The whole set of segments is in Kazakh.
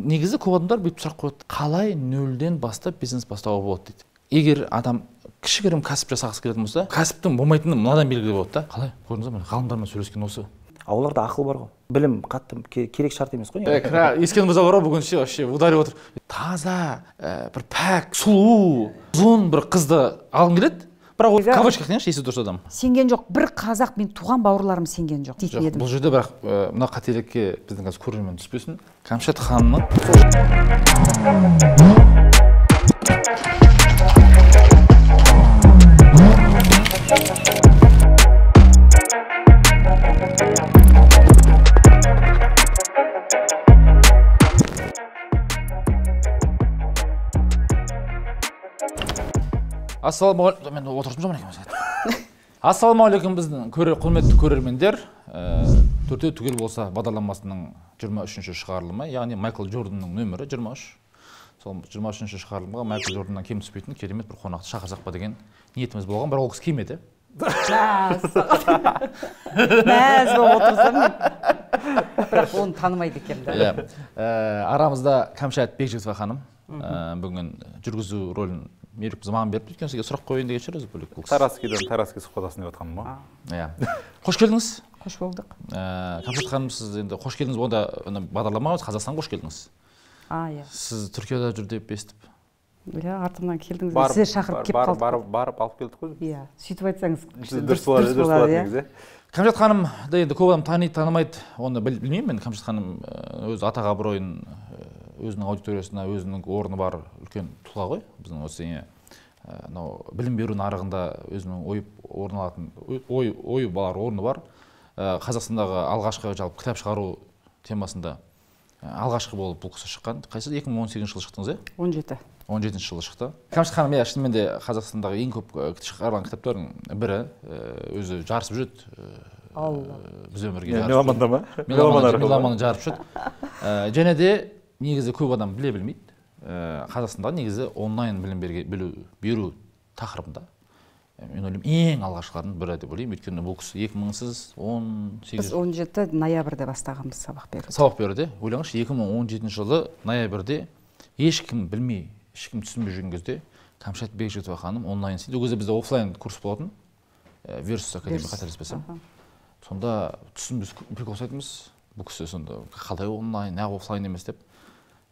негізі көп адамдар бүйтіп сұрақ қояды қалай нөлден бастап бизнес бастауға болады дейді егер адам кішігірім кәсіп жасағысы келетін болса кәсіптің болмайтыны мынадан белгілі болады да қалай көрдіңіз ба ғалымдармен сөйлескен осы а оларда ақыл бар ғой білім қатты керек шарт емес қой ескен мырза бар ғой бүгін ше вообще ударып отыр таза э, бір пәк сұлу ұзын бір қызды алғың келеді бірақ ол кавычках деңізші есі дұрыс адам сенген жоқ бір қазақ мен туған бауырларым сенген жоқ дейтін едім бұл жерде бірақ э, мына қателікке біздің қазір көрермен түспесін кәмшат ханымның ассалаумағалейкум мен ассалаумағалейкум біздің құрметті көрермендер ә, э, төртеу түгел болса бағдарламасының жиырма үшінші шығарылымы яғни майкл джорданның нөмірі жиырма үш сол жиырма үшінші шығарылымға майкл джорданнан кем түспейтін керемет бір қонақты шақырсақ па деген ниетіміз болған бірақ ол кісі келмеді мәз болып отырсам бірақ оны танымайды екенмін иә э, арамызда кәмшат бекжігітова ханым э, бүгін жүргізу рөлін біз маған беріп өйткені сізге сұрақ қояйын деген шығар бөлек тараскийден тараски сұхбаттасың деп жатқаным ба иә қош келдіңіз қош болдық ә, кәмшат ханым сіз енді қош келдіңіз онда бағдарламаға қазақстанға қош келдіңіз а иә сіз түркияда жүр деп естіп иә артымнан келдіңіз сізді шақырып келіп қалдық барып барып алып келдік қой иә сөйтіп айтсаңыз дұрыс еді дұрыс болады иә. иә кәмшат ханымды енді көп адам таниды танымайды оны білмеймін мен кәмшат ханым ә, өз атақ абыройын өзінің аудиториясына өзінің орны бар үлкен тұлға ғой біздің осы мынау білім беру нарығында өзінің ойып орын алатын ой ой бар орны бар қазақстандағы алғашқы жалпы кітап шығару темасында алғашқы болып бұл кісі шыққан қайсы 2018 жылы шықтыңыз иә он жеті он жетінші жылы шықты кәмшат ханым иә шынымен де қазақстандағы ең көп шығарған кітаптардың бірі өзі жарысып жүреді ал біз өмірге меломанда ма меломан жарып жүреді және де негізі көп адам біле білмейді ә, қазақстанда негізі онлайн білім берге, білу, беру тақырыбында мен ойлаймын ең алғашқылардың бірі деп ойлаймын өйткені бұл кісі екі мыңсыз он сегіз біз он жеті ноябрьде бастағанбыз сабақ беруді сабақ беруді ойлаңызшы екі мың он жетінші жылы ноябрьде ешкім білмей ешкім түсінбей жүрген кезде кәмшат бекжігітова ханым онлайн істейді ол кезде бізде оффлайн курс болатын ә, версус академия қателеспесем сонда түсінбіз пікір бұл кісі сонда қалай онлайн неғып оффлайн емес деп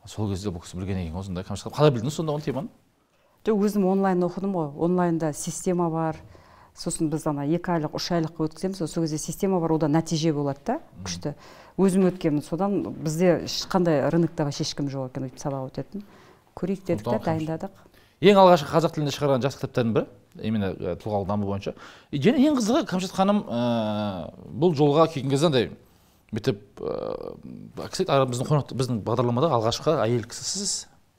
сол кезде бұл кісі білгеннен кейін осындай қамшылап қалай білдіңіз сонда оны теманы жоқ өзім онлайн оқыдым ғой онлайнда система бар сосын біз ана екі айлық үш айлық өткіземіз сол кезде система бар одан нәтиже болады да күшті өзім өткенмін содан бізде ешқандай рынокта вообще ешкім жоқ екен өйтіп сабақ өтетін көрейік дедік та дайындадық ең алғашқы қазақ тілінде шығарған жас кітаптардың бірі именно э, тұлғалық даму бойынша және ең қызығы кәмшат ханым э, бұл жолға келген кезде андай мектеп э, біздің кстати біздің біздің бағдарламада алғашқы әйел кісі сіз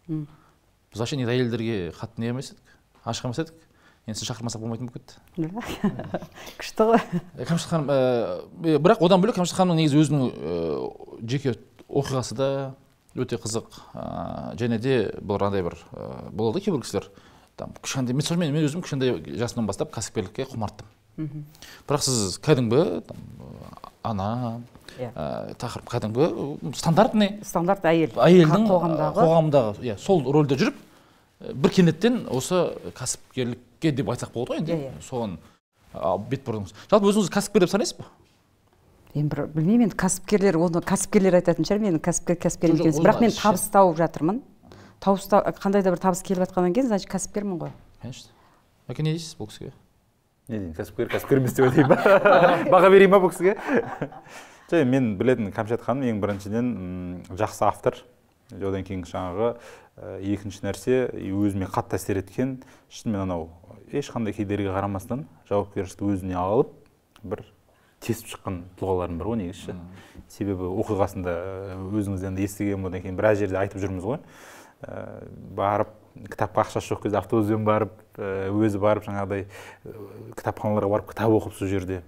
біз вообще негізі әйелдерге қатты не емес едік ашық емес едік енді сізді шақырмасақ болмайтын болып кетті күшті ғой э, кәмшат ханым э, бірақ одан бөлек кәмшат ханымның негізі өзінің жеке оқиғасы да өте қызық және де бұл андай бір болады ғой кейбір кісілер там кішкентай мен мен мен өзім кішкентай жасымнан бастап кәсіпкерлікке құмарттым бірақ сіз кәдімгі ана иә ә, тақырып кәдімгі стандартный стандарт әйел әйелдің қоғамдағы ә, қоғамдағы иә сол рөлде жүріп бір кенеттен осы кәсіпкерлікке деп айтсақ болады ғой енді иә, иә. соған бет бұрдыңыз жалпы өзіңіз кәсіпкер деп санайсыз ба енді бір білмеймін енді кәсіпкерлер оны кәсіпкерлер айтатын шығар мен кәсіпкер кәсіпкер емес бірақ мен табыс тауып жатырмын табыс қандай да бір табыс келіп жатқаннан кейін значит кәсіпкермін ғой конечно әке не дейсіз бұл кісіге не деймін кәсіпкер кәсіпкер емес деп айтайын ба баға берейін ба бұл кісіге мен білетін кәмшат ханым ең біріншіден жақсы автор одан кейін жаңағы э, екінші нәрсе өзіме қатты әсер еткен шынымен анау ешқандай кедергіге қарамастан жауапкершілікті өзіне алып бір тесіп шыққан тұлғалардың бірі ғой негізі себебі оқиғасында э, өзіңізден де естіген одан кейін біраз жерде айтып жүрміз ғой э, барып кітапқа ақшасы жоқ кезде автобуспен барып өзі барып жаңағыдай кітапханаларға барып кітап оқып сол жерде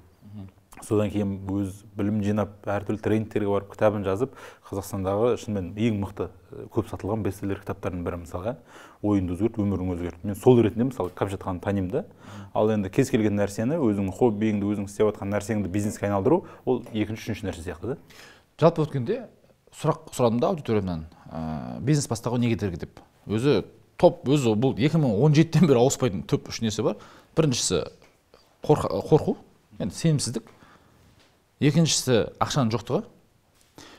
содан кейін өз білім жинап әртүрлі тренингтерге барып кітабын жазып қазақстандағы шынымен ең мықты э, көп сатылған бестселлер кітаптардың бірі мысалға ойыңды өзгерт өміріңді өзгерт мен сол ретінде мысалы кәмшат танимын да ал енді кез келген нәрсені өзіңнің хоббиіңді өзің істеп жатқан нәрсеңді бизнеске айналдыру ол екінші үшінші нәрсе сияқты да жалпы өткенде сұрақ сұрадым да аудиториямнан ә, бизнес бастауға не кедергі деп өзі топ өзі бұл 2017 жетіден бері ауыспайтын топ үш нәрсе бар біріншісі қорқу енді сенімсіздік екіншісі ақшаның жоқтығы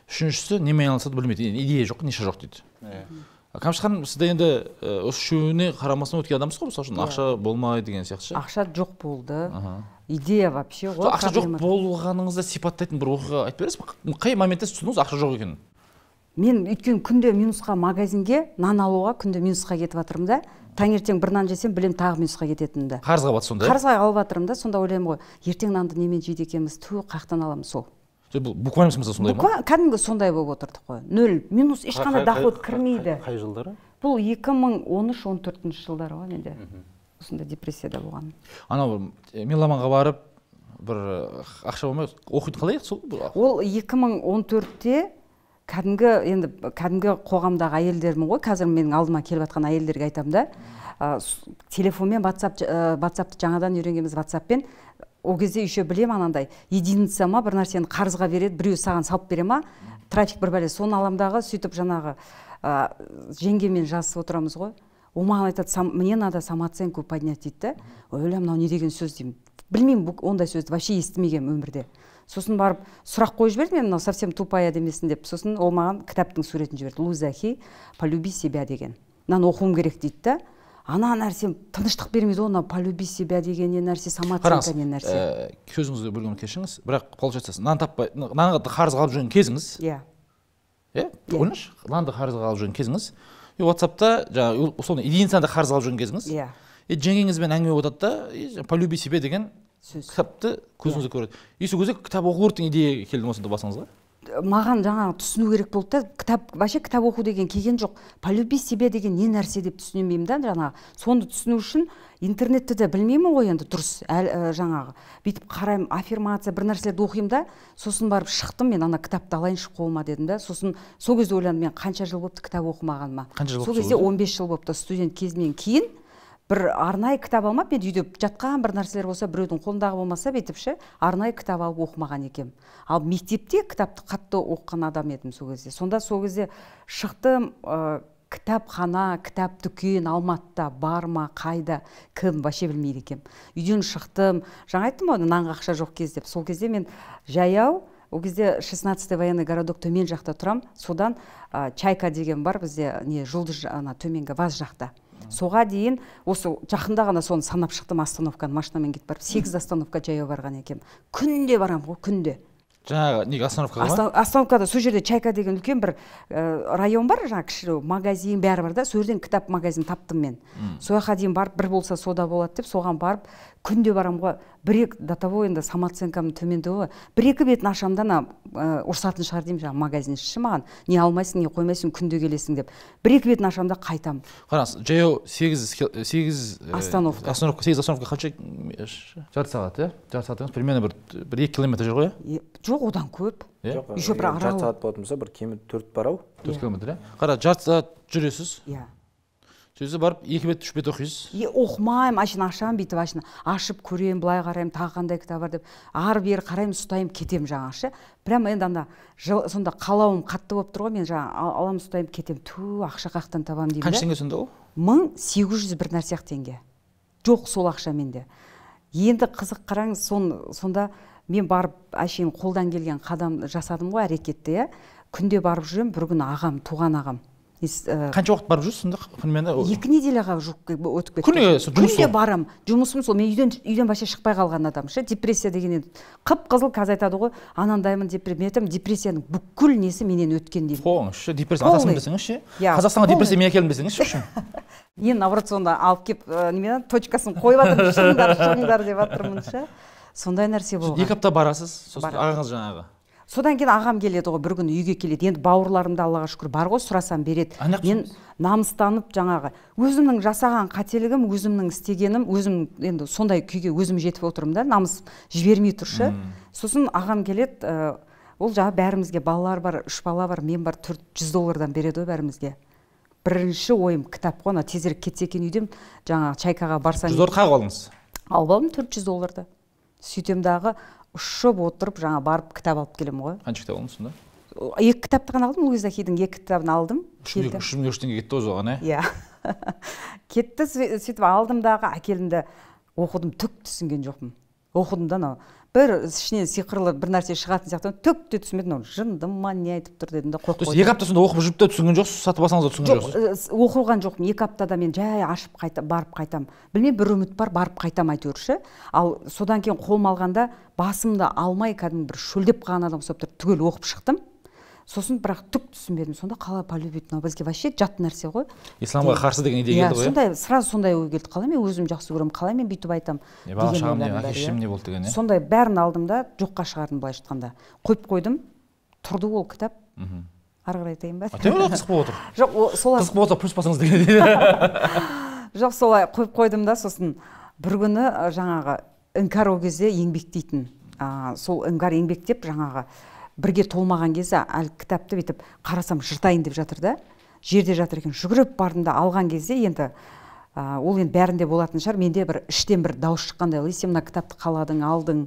үшіншісі немен айналысады білмейді идея жоқ неше жоқ дейді иә ханым сізде енді осы үшеуіне қарамастан өткен адамсыз ғой мысалы үшін иә. ақша болмайды деген сияқты ше ақша жоқ болды идея вообще ғой ақша жоқ болғаныңызды сипаттайтын бір оқиға айтып бересіз ба қай моментте сіз түсіндіңіз ақша жоқ екенін мен өйткені күнде минусқа магазинге нан алуға күнде минусқа кетіп жатырмын да таңертең бір нан жесем білемін тағы минусқа кететінімді қарызға батып сонда иә? қарызға алып жатырмын да сонда ойлаймын ғой ертең нанды немен жейді екенбіз ту қаяқтан аламын сол бұл буквально смысле сондай ма кәдімгі сондай болып отырдық қой нөл минус ешқандай доход кірмейді қай жылдары бұл 2013 төртінші жылдары ғой менде осындай депрессияда болған анау меломанға барып бір ақша болмай оқитын қалай сол ол 2014-те кәдімгі енді кәдімгі қоғамдағы әйелдермін ғой қазір менің алдыма келіп жатқан әйелдерге айтамын да ә, телефонмен ватсап ә, ватсапты жаңадан үйренгенбіз ватсаппен ол кезде еще білем анандай единица ма бір нәрсені қарызға береді біреу саған салып бере ма трафик бір бәле соны аламын дағы сөйтіп жаңағы ә, жеңгемен жазысып отырамыз ғой ол маған айтады мне надо самооценку поднять дейді да ойлаймын мынау не деген сөз деймін білмеймін ондай сөзді вообще естімегенмін өмірде сосын барып сұрақ қойып жібердім мен мынау совсем тупая демесін деп сосын ол маған кітаптың суретін жіберді лузахи полюби себя деген мынаны оқуым керек дейді да ана нәрсе тыныштық бермейді ғой мынау полюби себя деген не нәрсе самооценка не нәрсе ә, э, сөзіңізді бөлгенге кешіріңіз бірақ получается нан таппай нанға қарызға қалып жүрген кезіңіз иә иә ойлаңызшы нанды қарызға алып жүрген кезіңіз и ватсапта жаңағы сол единицаны қарызға алып жүрген кезіңіз иә и жеңгеңізбен әңгіме болып жатады да полюби себя деген сөз кітапты көзіңізге иә. көреді сол кезде кітап оқу керек деген идея келді ма сонда басыңызға маған жаңағы түсіну керек болды да кітап вообще кітап оқу деген келген жоқ полюби себя деген не нәрсе деп түсінбеймін да жаңағы соны түсіну үшін интернетті де білмеймін ғой енді дұрыс әл, жаңағы бүйтіп қараймын аффирмация бір нәрселерді оқимын да сосын барып шықтым мен ана кітапты алайыншы қолыма дедім да сосын сол кезде ойландым мен қанша жыл болыпты кітап оқымағаныма қанша жыл сол кезде 15 жыл болыпты студент кезімнен кейін бір арнайы кітап алмап мен үйде жатқан бір нәрселер болса біреудің қолындағы болмаса бүйтіп ше арнайы кітап алып оқымаған екем. ал мектепте кітапты қатты оқыған адам едім сол кезде сонда сол кезде шықтым ә, кітапхана кітап дүкен алматыда бар ма қайда кім вообще білмейді екем. үйден шықтым жаңа айттым ғой нанға ақша жоқ кез деп сол кезде мен жаяу ол кезде шестнадцатый военный городок төмен жақта тұрам. содан ә, чайка деген бар бізде не жұлдыз ана төменгі ваз жақта соға дейін осы жақында ғана соны санап шықтым остановканы машинамен кетіп барып сегіз остановка жаяу барған екен күнде барам ғой күнде жаңағы неге остановкаға ма остановкада сол жерде чайка деген үлкен бір ә, район бар жаңағы кіші магазин бәрі бар да сол жерден кітап магазин таптым мен сол жаққа дейін барып бір болса сода болады деп соған барып күнде барамын ғой бір екі до того енді самооценкам төмендеу ғой бір екі бетін ашамын да ана э, ұрсатын шығар деймін жаңағы магазин ішші маған не алмайсың не қоймайсың күнде келесің деп бір екі бетін ашамын да қайтамын қараңыз жаяу сегіз сегіз э, остановка остановка сегіз остановка қанша жарты сағат иә жарты сағат емес примерно бір бір екі километр жүр ғой иә жоқ одан көп иә еще э, бір арал жарты сағат болатын болса бір кемі төрт бар ау төрт иә. километр иә қара жарты сағат жүресіз иә сөйтсе барып екі бет үш бет оқисыз оқымаймын әшейін ашамын бүйтіп әшейін ашып көремін былай қараймын тағы қандай кітап бар деп ары бері қараймын ұстаймын кетемін жаңағы ше прямо енді ана сонда қалауым қатты болып тұр ғой мен жаңағы аламын ұстаймын кетемін ту ақша қаяқтан табамын деймін қанша теңге сонда ол мың сегіз жүз бір нәрсе ақ теңге жоқ сол ақша менде енді қызық қараңыз сон, сонда мен барып әшейін қолдан келген қадам жасадым ғой әрекетті иә күнде барып жүремін бір күні ағам туған ағам Э, қанша уақыт барып жүрсіз сонда күнмені екі неделяға жуық өтіп кетті күніге күнде барамын жұмысым сол мен үйден үйден вообще шықпай қалған адаммын ше депрессия деген енді қып қызыл қазір айтады ғой анандаймын мен айтамын депрессияның бүкіл несі менен өткен деймін қойыңызшы депрессия атасын десеңізші иә қазақстанға депрессия мен әкелдім десеңізші үшін мен наоборот сонда алып келіп э, немен точкасын қойып жатырмын шығыңдар шығыңдар деп жатырмын ше сондай нәрсе болған екі апта барасыз сосын ағаңыз жаңағы содан кейін ағам келеді ғой бір күні үйге келеді енді бауырларым да аллаға шүкір бар ғой сұрасам береді мен намыстанып жаңағы өзімнің жасаған қателігім өзімнің істегенім өзім енді сондай күйге өзім жетіп отырмын да намыс жібермей тұр сосын ағам келеді ол жаңа бәрімізге балалар бар үш бала бар мен бар төрт жүз доллардан береді ғой бәрімізге бірінші ойым кітап қой анау тезірек кетсе екен үйден жаңағы чайкаға барсам жүз доллар қағып алдыңыз алып алдым төрт жүз долларды сөйтемін дағы ұшып отырып жаңа барып кітап алып келемін ғой қанша кітап алдың сонда екі кітапты ғана алдым луизахидің екі кітабын алдым үш мың үш теңге кетті ғой соған ә? иә иә кетті сөйтіп алдым дағы әкелімді оқыдым түк түсінген жоқпын оқыдым да анау бір ішінен сиқырлы бір нәрсе шығатын сияқты түк те түсінбедім оны жынды ма не айтып тұр дедім де қойып қойдым екі апта сонда оқып жүріп те түсінген жоқсыз сатып алсаңыз да түсінген жоқсыз оқыған жоқпын екі аптада мен жай ашып қайта барып қайтамын білмеймін бір үміт бар барып қайтамын әйтеуір ше ал содан кейін қолыма алғанда басымды алмай кәдімгі бір шөлдеп қалған адам ұқсап тұрып түгел оқып шықтым сосын бірақ түк түсінбедім сонда қалай полюбить мынау бізге вообще жат нәрсе ғой исламға қарсы деген идея иә, келді ғой иә? сондай сразу сондай ой келді қалай мен өзім жақсы көремін қалай мен бүйтіп айтамын бала шағам не әке шешем иә. не болды деген иә сондай бәрін алдым да жоққа шығардым былайша айтқанда қойып қойдым тұрды ол кітап ары қарай айтайын ба қызық болып отыр жоқ ол солай қызық болып плюс басыңыз деген жоқ солай қойып қойдым да сосын бір күні жаңағы іңкәр ол кезде еңбектейтін сол іңкәр еңбектеп жаңағы бірге толмаған кезде әлгі кітапты бүйтіп қарасам жыртайын деп жатыр да жерде жатыр екен жүгіріп бардым да алған кезде енді ә, ол енді бәрінде болатын шығар менде бір іштен бір дауыс шыққандай сен мына кітапты қаладың алдың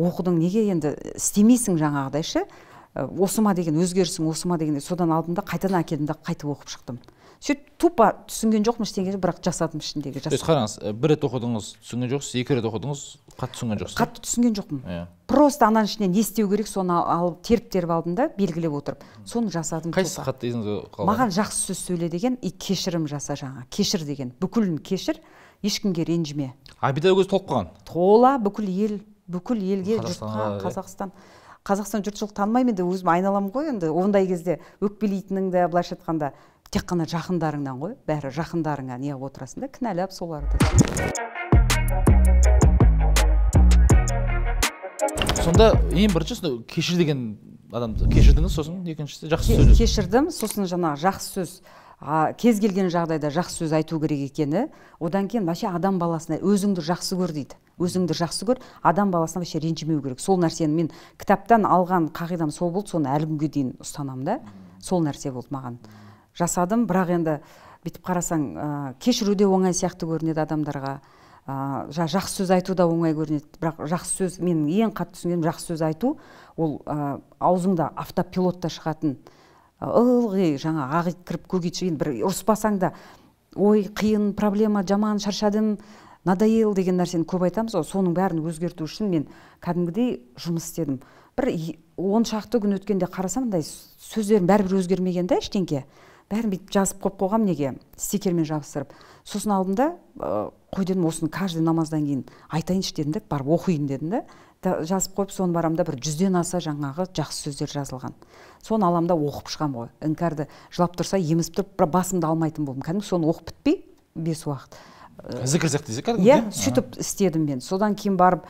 оқыдың неге енді істемейсің жаңағыдай ше осы деген өзгерісің осы ма содан алдым да қайтадан әкелдім да қайтып оқып шықтым сөйтіп тупо түсінген жоқпын ештеңе бірақ жасадым ішіндегі то есть қараңыз э, бір рет оқыдыңыз түсінген жоқсыз екі рет оқыдыңыз қатты түсінген жоқсыз қатты түсінген жоқпын иә просто ананың ішінен не істеу керек соны алып теріп теріп алдым да белгілеп отырып соны жасадым қайсысы қатты есіңізде қалды маған жақсы сөз сөйле деген и кешірім жаса жаңа кешір деген бүкілін кешір ешкімге ренжіме обида көзі толып қалған тола бүкіл ел бүкіл елге жұртқа қазақстан қазақстан жұртшылық танымаймын енді өзім айналамын ғой енді ондай кезде өкпелейтінің де былайша айтқанда тек қана жақындарыңнан ғой бәрі жақындарыңа не отырасың да кінәлап соларды сонда ең бірінші сонда кешір деген адамды кешірдіңіз сосын екіншісі жақсы сөз кешірдім сосын жаңағы жақсы сөз а, кез келген жағдайда жақсы сөз айту керек екені одан кейін вообще адам баласына өзіңді жақсы көр дейді өзіңді жақсы көр адам баласына вообще ренжімеу керек сол нәрсені мен кітаптан алған қағидам сол болды соны әлі күнге дейін ұстанамын да сол нәрсе болды маған жасадым бірақ енді бүйтіп қарасаң ә, кешіру де оңай сияқты көрінеді адамдарға ә, жақсы сөз айту да оңай көрінеді бірақ жақсы сөз менің ең қатты түсінгенім жақсы сөз айту ол ә, аузыңда автопилотта шығатын ылғи жаңа ағы кіріп көгейт шейін бір ұрыспасаң да ой қиын проблема жаман шаршадым надоел деген нәрсені көп айтамыз ғой соның бәрін өзгерту үшін мен кәдімгідей жұмыс істедім бір он шақты күн өткенде қарасам мындай сөздерім бәрібір өзгермеген да ештеңке бәрін бүйтіп жазып қойып қойғанмын неге стикермен жабыстырып сосын алдым да қой дедім осыны каждый намаздан кейін айтайыншы дедім да барып оқиын дедім да жазып қойып соны барамын да бір жүзден аса жаңағы жақсы сөздер жазылған соны аламын да оқып шығамын ғой іңкәрді жылап тұрса емізіп тұрып бірақ басымды алмайтын болдым кәдімгі соны оқып бітпей бес уақыт зікір сияқты иә сөйтіп істедім мен содан кейін барып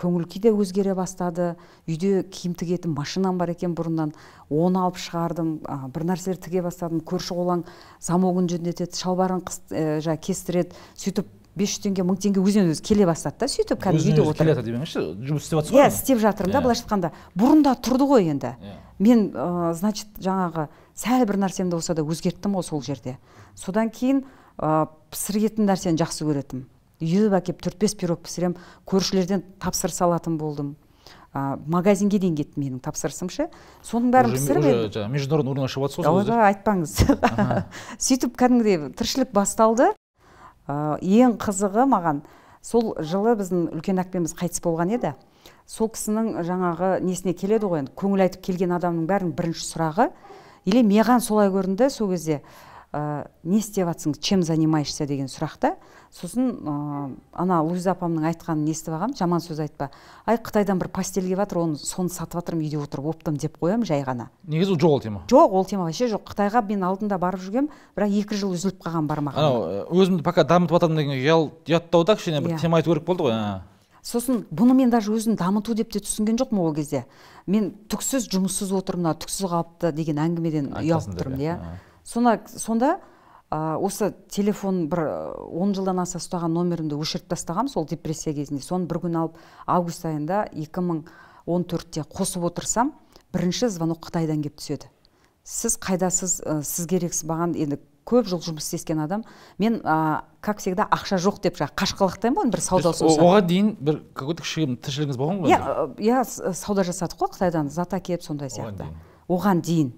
көңіл күй де өзгере бастады үйде киім тігетін машинам бар екен бұрыннан оны алып шығардым ә, бір нәрселер тіге бастадым көрші қолаң замогын жөндетеді шалбарын қыс, ә, жа кестіреді сөйтіп бес жүз теңге мың теңге өзінен өзі келе бастады да сөйтіп кәдімгі үйде отыр келе демеңізші жұмыс істеп жатсыз иә, ғой иә істеп жатырмын да иә. былайша айтқанда бұрында тұрды ғой енді иә. мен ә, значит жаңағы сәл бір нәрсемді болса да өзгерттім ғой сол жерде содан кейін ә, пісіретін нәрсені жақсы көретінмін үйіп әкеп төрт бес пирог пісіремін көршілерден тапсырыс алатын болдым а, магазинге дейін кетті менің тапсырысым ше соның бәрін пісіріп уже международный уровень шығып жатсыз ғой ойбай айтпаңыз сөйтіп кәдімгідей тіршілік басталды ә, ең қызығы маған сол жылы біздің үлкен әпкеміз қайтыс болған еді сол кісінің жаңағы несіне келеді ғой енді көңіл айтып келген адамның бәрінің бірінші сұрағы или маған солай көрінді сол кезде ә, не істеп жатсың чем занимаешься деген та сосын ә, ана луиза апамның айтқанын естіп ағам жаман сөз айтпа ай қытайдан бір пастель келіп жатыр оны соны сатып жатырмын үйде отырып оптым деп қоямын жай ғана негізі жоқ ол тема жоқ ол тема вообще жоқ қытайға мен алдында барып жүргенмін бірақ екі жыл үзіліп қалған бармаған анау өзімді пока дамытып жатырмын деген да кішкене бір иә. тема айту керек болды ғой сосын бұны мен даже өзім дамыту деп те түсінген жоқпын ол кезде мен түксіз жұмыссыз отырмын мына түксіз қалыпты деген әңгімеден ұялып тұрмын иә, иә. сонда сонда осы телефон бір э, он жылдан аса ұстаған номерімді өшіріп тастағам сол депрессия кезінде соны бір күн алып август айында 2014-те қосып отырсам бірінші звонок қытайдан келіп түседі сіз қайдасыз ә, сіз керексіз баған енді көп жыл жұмыс істескен адам мен ә, как всегда ақша жоқ деп жаңағы қашқалақтаймын ғой бір сауда оған дейін бір какой то кішігірім тіршілігіңіз болған ғой иә иә сауда жасадық қой қытайдан зат әкеліп сондай сияқты оған дейін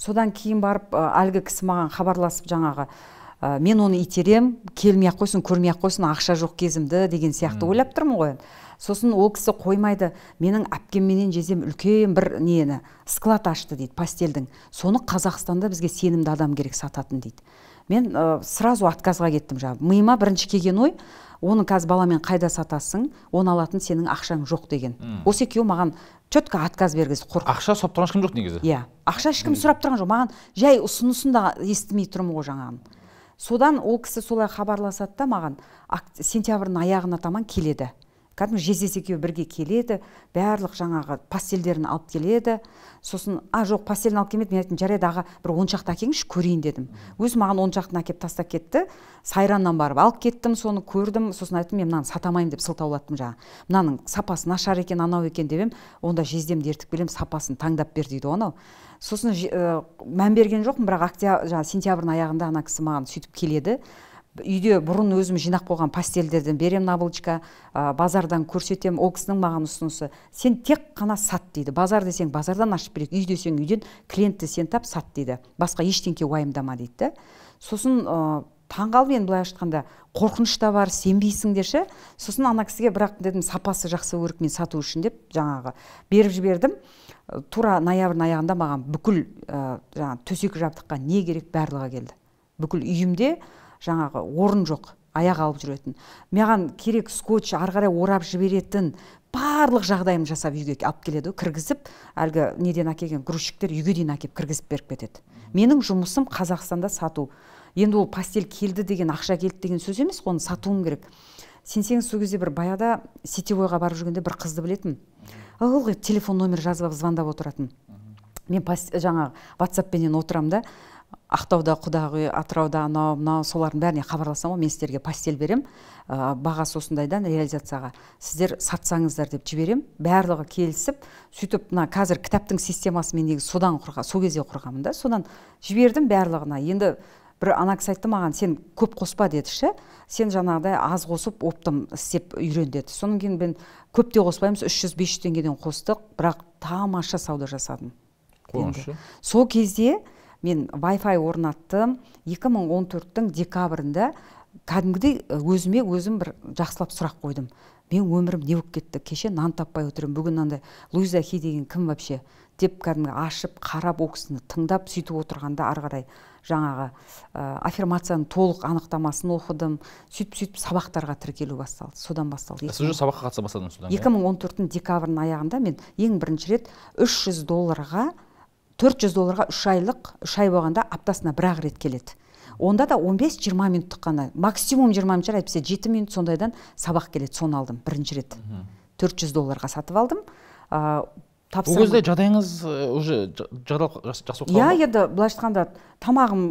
содан кейін барып әлгі кісі маған хабарласып жаңағы ә, мен оны итерем келмей ақ қойсын көрмей ақ қойсын ақша жоқ кезімді деген сияқты ойлап тұрмын ғой сосын ол кісі қоймайды менің әпкемменен жезем үлкен бір нені склад ашты дейді пастельдің соны қазақстанда бізге сенімді адам керек сататын дейді мен ә, сразу отказға кеттім жаңағы миыма бірінші келген ой оны қазір баламен қайда сатасың оны алатын сенің ақшаң жоқ деген осы екеуі маған четко отказ бергізді қорқ ақша сұрап тұрған ешкім жоқ негізі иә ақша ешкім сұрап тұрған жоқ маған жай ұсынысын да естімей тұрмын ғой жаңағын содан ол кісі солай хабарласады да маған сентябрьдің аяғына таман келеді кәдімгі жездесі екеуі бірге келеді барлық жаңағы пастельдерін алып келеді сосын а жоқ пастельін алып келмеді мен айттым жарайды аға бір оншақты әкеліңізші көрейін дедім өзі маған шақтыны әкеліп тастап кетті сайраннан барып алып кеттім соны көрдім сосын айттым мен мынаны сата алмаймын деп сылтаулаттым жаңағы мынаның сапасы нашар екен анау екен деп едім онда жездемді ертіп келемін сапасын таңдап бер дейді ғой анау сосын ә, мән берген жоқпын бірақ октябрь жаңағы сентябрьдің аяғында ана кісі маған сөйтіп келеді үйде бұрын өзім жинап қойған пастельдерден беремін наволочка ә, базардан көрсетем ол кісінің маған ұсынысы сен тек қана сат дейді базар десең базардан ашып береді үй десең үйден клиентті сен тап сат дейді басқа ештеңке уайымдама дейді да сосын ә, таңғалып енді былай айтқанда қорқыныш та бар де ше сосын ана кісіге бірақ дедім сапасы жақсы өрік мен сату үшін деп жаңағы беріп жібердім тура ноябрьдің аяғында маған бүкіл ә, жаңағы төсек жабдыққа не керек барлығы келді бүкіл үйімде жаңағы орын жоқ аяқ алып жүретін маған керек скотч ары қарай орап жіберетін барлық жағдайын жасап үйге алып келеді ғой кіргізіп әлгі неден әкелген грузчиктер үйге дейін әкеліп кіргізіп беріп кетеді менің жұмысым қазақстанда сату енді ол пастель келді деген ақша келді деген сөз емес қой оны сатуым керек сенсеңіз сол кезде бір баяда сетевойға барып жүргенде бір қызды білетін ылғи телефон номер жазып алып звондап отыратын мен жаңағы ватсаппенен отырамын да ақтауда құдағи атырауда анау мынау солардың бәріне хабарласам ғой мен сіздерге постель берем ә, бағасы осындайдан реализацияға сіздер сатсаңыздар деп жіберем барлығы келісіп сөйтіп мына қазір кітаптың системасы мен негізі содан құрған сол кезде құрғанмын да содан жібердім барлығына енді бір ана кісі айтты маған сен көп қоспа деді ше сен жаңағыдай аз қосып оптом істеп үйрен деді содан кейін мен көп те қоспаймыз үш жүз бес жүз теңгеден қостық бірақ тамаша сауда жасадым қуаныш сол кезде мен Wi-Fi орнаттым 2014-тің декабрында кәдімгідей өзіме өзім бір жақсылап сұрақ қойдым мен өмірім не болып кетті кеше нан таппай отырмын бүгін мынандай луиза хи деген кім вообще деп кәдімгі ашып қарап ол кісіні тыңдап сөйтіп отырғанда ары қарай жаңағы аффирмацияның толық анықтамасын оқыдым сөйтіп сөйтіп сабақтарға тіркелу басталды содан басталды сіз уже сабаққа қатыса бастадыңыз содан иә? екі мың он аяғында мен ең бірінші рет 300 долларға 400 долларға үш айлық үш ай болғанда аптасына бір ақ рет келеді онда да 15-20 минуттық қана максимум 20 минут шығар әйтпесе жеті минут сондайдан сабақ келеді соны алдым бірінші рет 400 долларға сатып алдым жадайыңыз ол кезде жағдайыңыз э, уже жақсы болып иә енді былайша айтқанда тамағым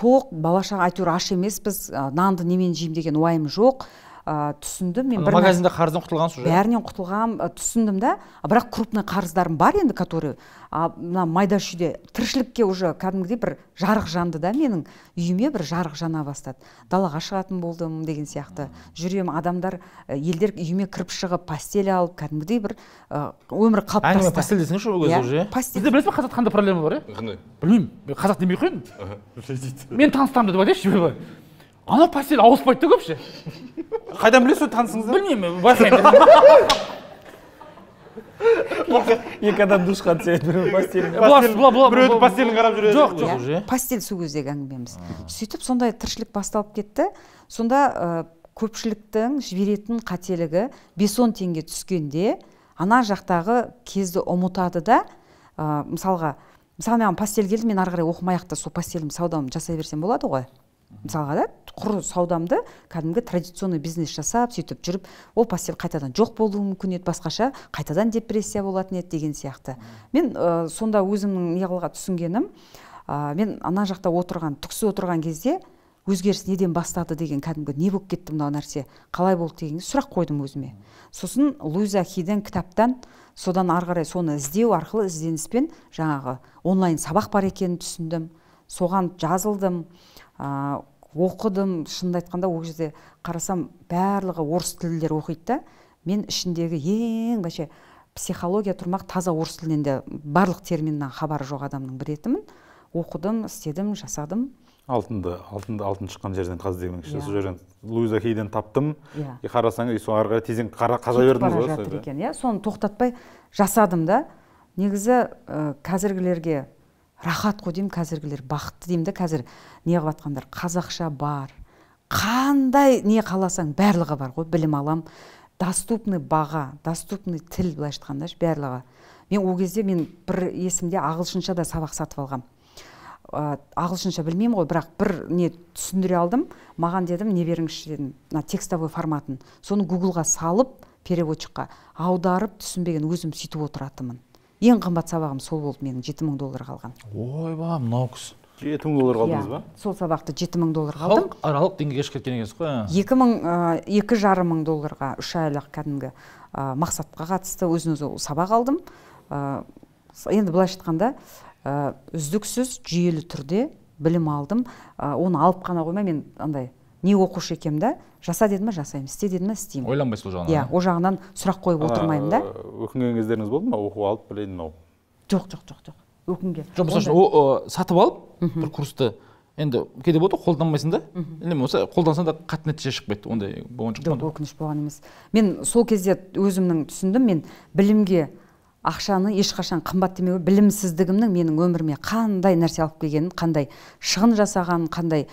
тоқ бала шаға әйтеуір аш емеспіз нанды немен жеймін деген уайым жоқ ә, түсіндім мен бір магазинде қарыздан құтылғансыз уже бәрінен құтылғам ә, түсіндім да бірақ крупный қарыздарым бар енді который мына майда шүйде тіршілікке уже кәдімгідей бір жарық жанды да менің үйіме бір жарық жана бастады далаға шығатын болдым деген сияқты жүремін адамдар э, елдер үйіме кіріп шығып постель алып кәдімгідей бір өмір қалыптасты әңгіме постель десеңізші ол кезде иә, уже бізде білесіз ба қазақта қандай проблема бар иә қандай білмеймін мен қазақ демей ақ қояйын мен таныстарымды деп айтайыншы анау постель ауыспайды да көп ше қайдан білесіз танысыңызды білмеймін байқаймын екі адам душқа түседі біреу постельный біреудің постелін қарап жүреді жоқ жоқ иә, уже постель сол кездегі әңгімеміз сөйтіп сондай тіршілік басталып кетті сонда көпшіліктің жіберетін қателігі бес он теңге түскенде ана жақтағы кезді ұмытады да мысалға мысалы маған постель келді мен ары қарай оқымай ақ та сол пастельдің саудамды жасай берсем болады ғой мысалға да құр саудамды кәдімгі традиционный бизнес жасап сөйтіп жүріп ол пассив қайтадан жоқ болуы мүмкін еді басқаша қайтадан депрессия болатын еді деген сияқты мен ә, сонда өзімнің неғылға түсінгенім ә, мен ана жақта отырған түксіз отырған кезде өзгеріс неден бастады деген кәдімгі не болып кетті мынау нәрсе қалай болды деген сұрақ қойдым өзіме сосын луиза хиден кітаптан содан ары қарай соны іздеу арқылы ізденіспен жаңағы онлайн сабақ бар екенін түсіндім соған жазылдым оқыдым шынымды айтқанда ол кезде қарасам барлығы орыс тілділер оқиды да мен ішіндегі ең вообще психология тұрмақ таза орыс тілінен де барлық терминнан хабары жоқ адамның білетінмін оқыдым істедім жасадым алтынды алтынды алтын шыққан жерден қаз демекші yeah. Иә. сол жерден луиза хейден таптым иә. и қарасаңыз и сол ары қарай тезең қара қаза бердіңіз ғой жатыр екен иә соны тоқтатпай жасадым да негізі қазіргілерге рахат қой деймін қазіргілер бақытты деймін да қазір не қазақша бар қандай не қаласаң барлығы бар ғой білім алам доступный баға доступный тіл былайша айтқанда барлығы мен ол кезде мен бір есімде ағылшынша да сабақ сатып алғам ә, ағылшынша білмеймін ғой бірақ бір не түсіндіре алдым маған дедім не беріңізші дедім мына текстовой форматын соны гуглға салып переводчикқа аударып түсінбеген өзім сөйтіп отыратынмын ең қымбат сабағым сол болды менің жеті мың доллар қалған ойбай мынау кісі жеті мың доллар қалдыңыз иә, ба сол сабақты жеті мың долларға алдым аралық деңгейге шығып кеткен екенсіз ғой ә. екі мың ә, екі жарым мың долларға үш айлық кәдімгі ә, мақсатқа қатысты өзін өзі сабақ алдым енді былайша айтқанда үздіксіз жүйелі түрде білім алдым оны алып қана қоймай мен андай не оқушы екенмін да жаса деді ма жасаймын істе деді ма істеймін ойланбайсыз ол жағынан иә ол жағынан сұрақ қойып отырмаймын да э, өкінген кездеріңіз болды ма оқу алып білейін мынау жоқ жоқ жоқ жоқ өкінген жоқ мысалы үшін сатып алып бір курсты енді кейде болады ғой қолданбайсың да или болмаса қолдансаң да қатты нәтиже шықпайды ондай болған жоқ жоқ өкініш болған емес мен сол кезде өзімнің түсіндім мен білімге ақшаны ешқашан қымбат демеу білімсіздігімнің менің өміріме қандай нәрсе алып келгенін қандай шығын жасағанын қандай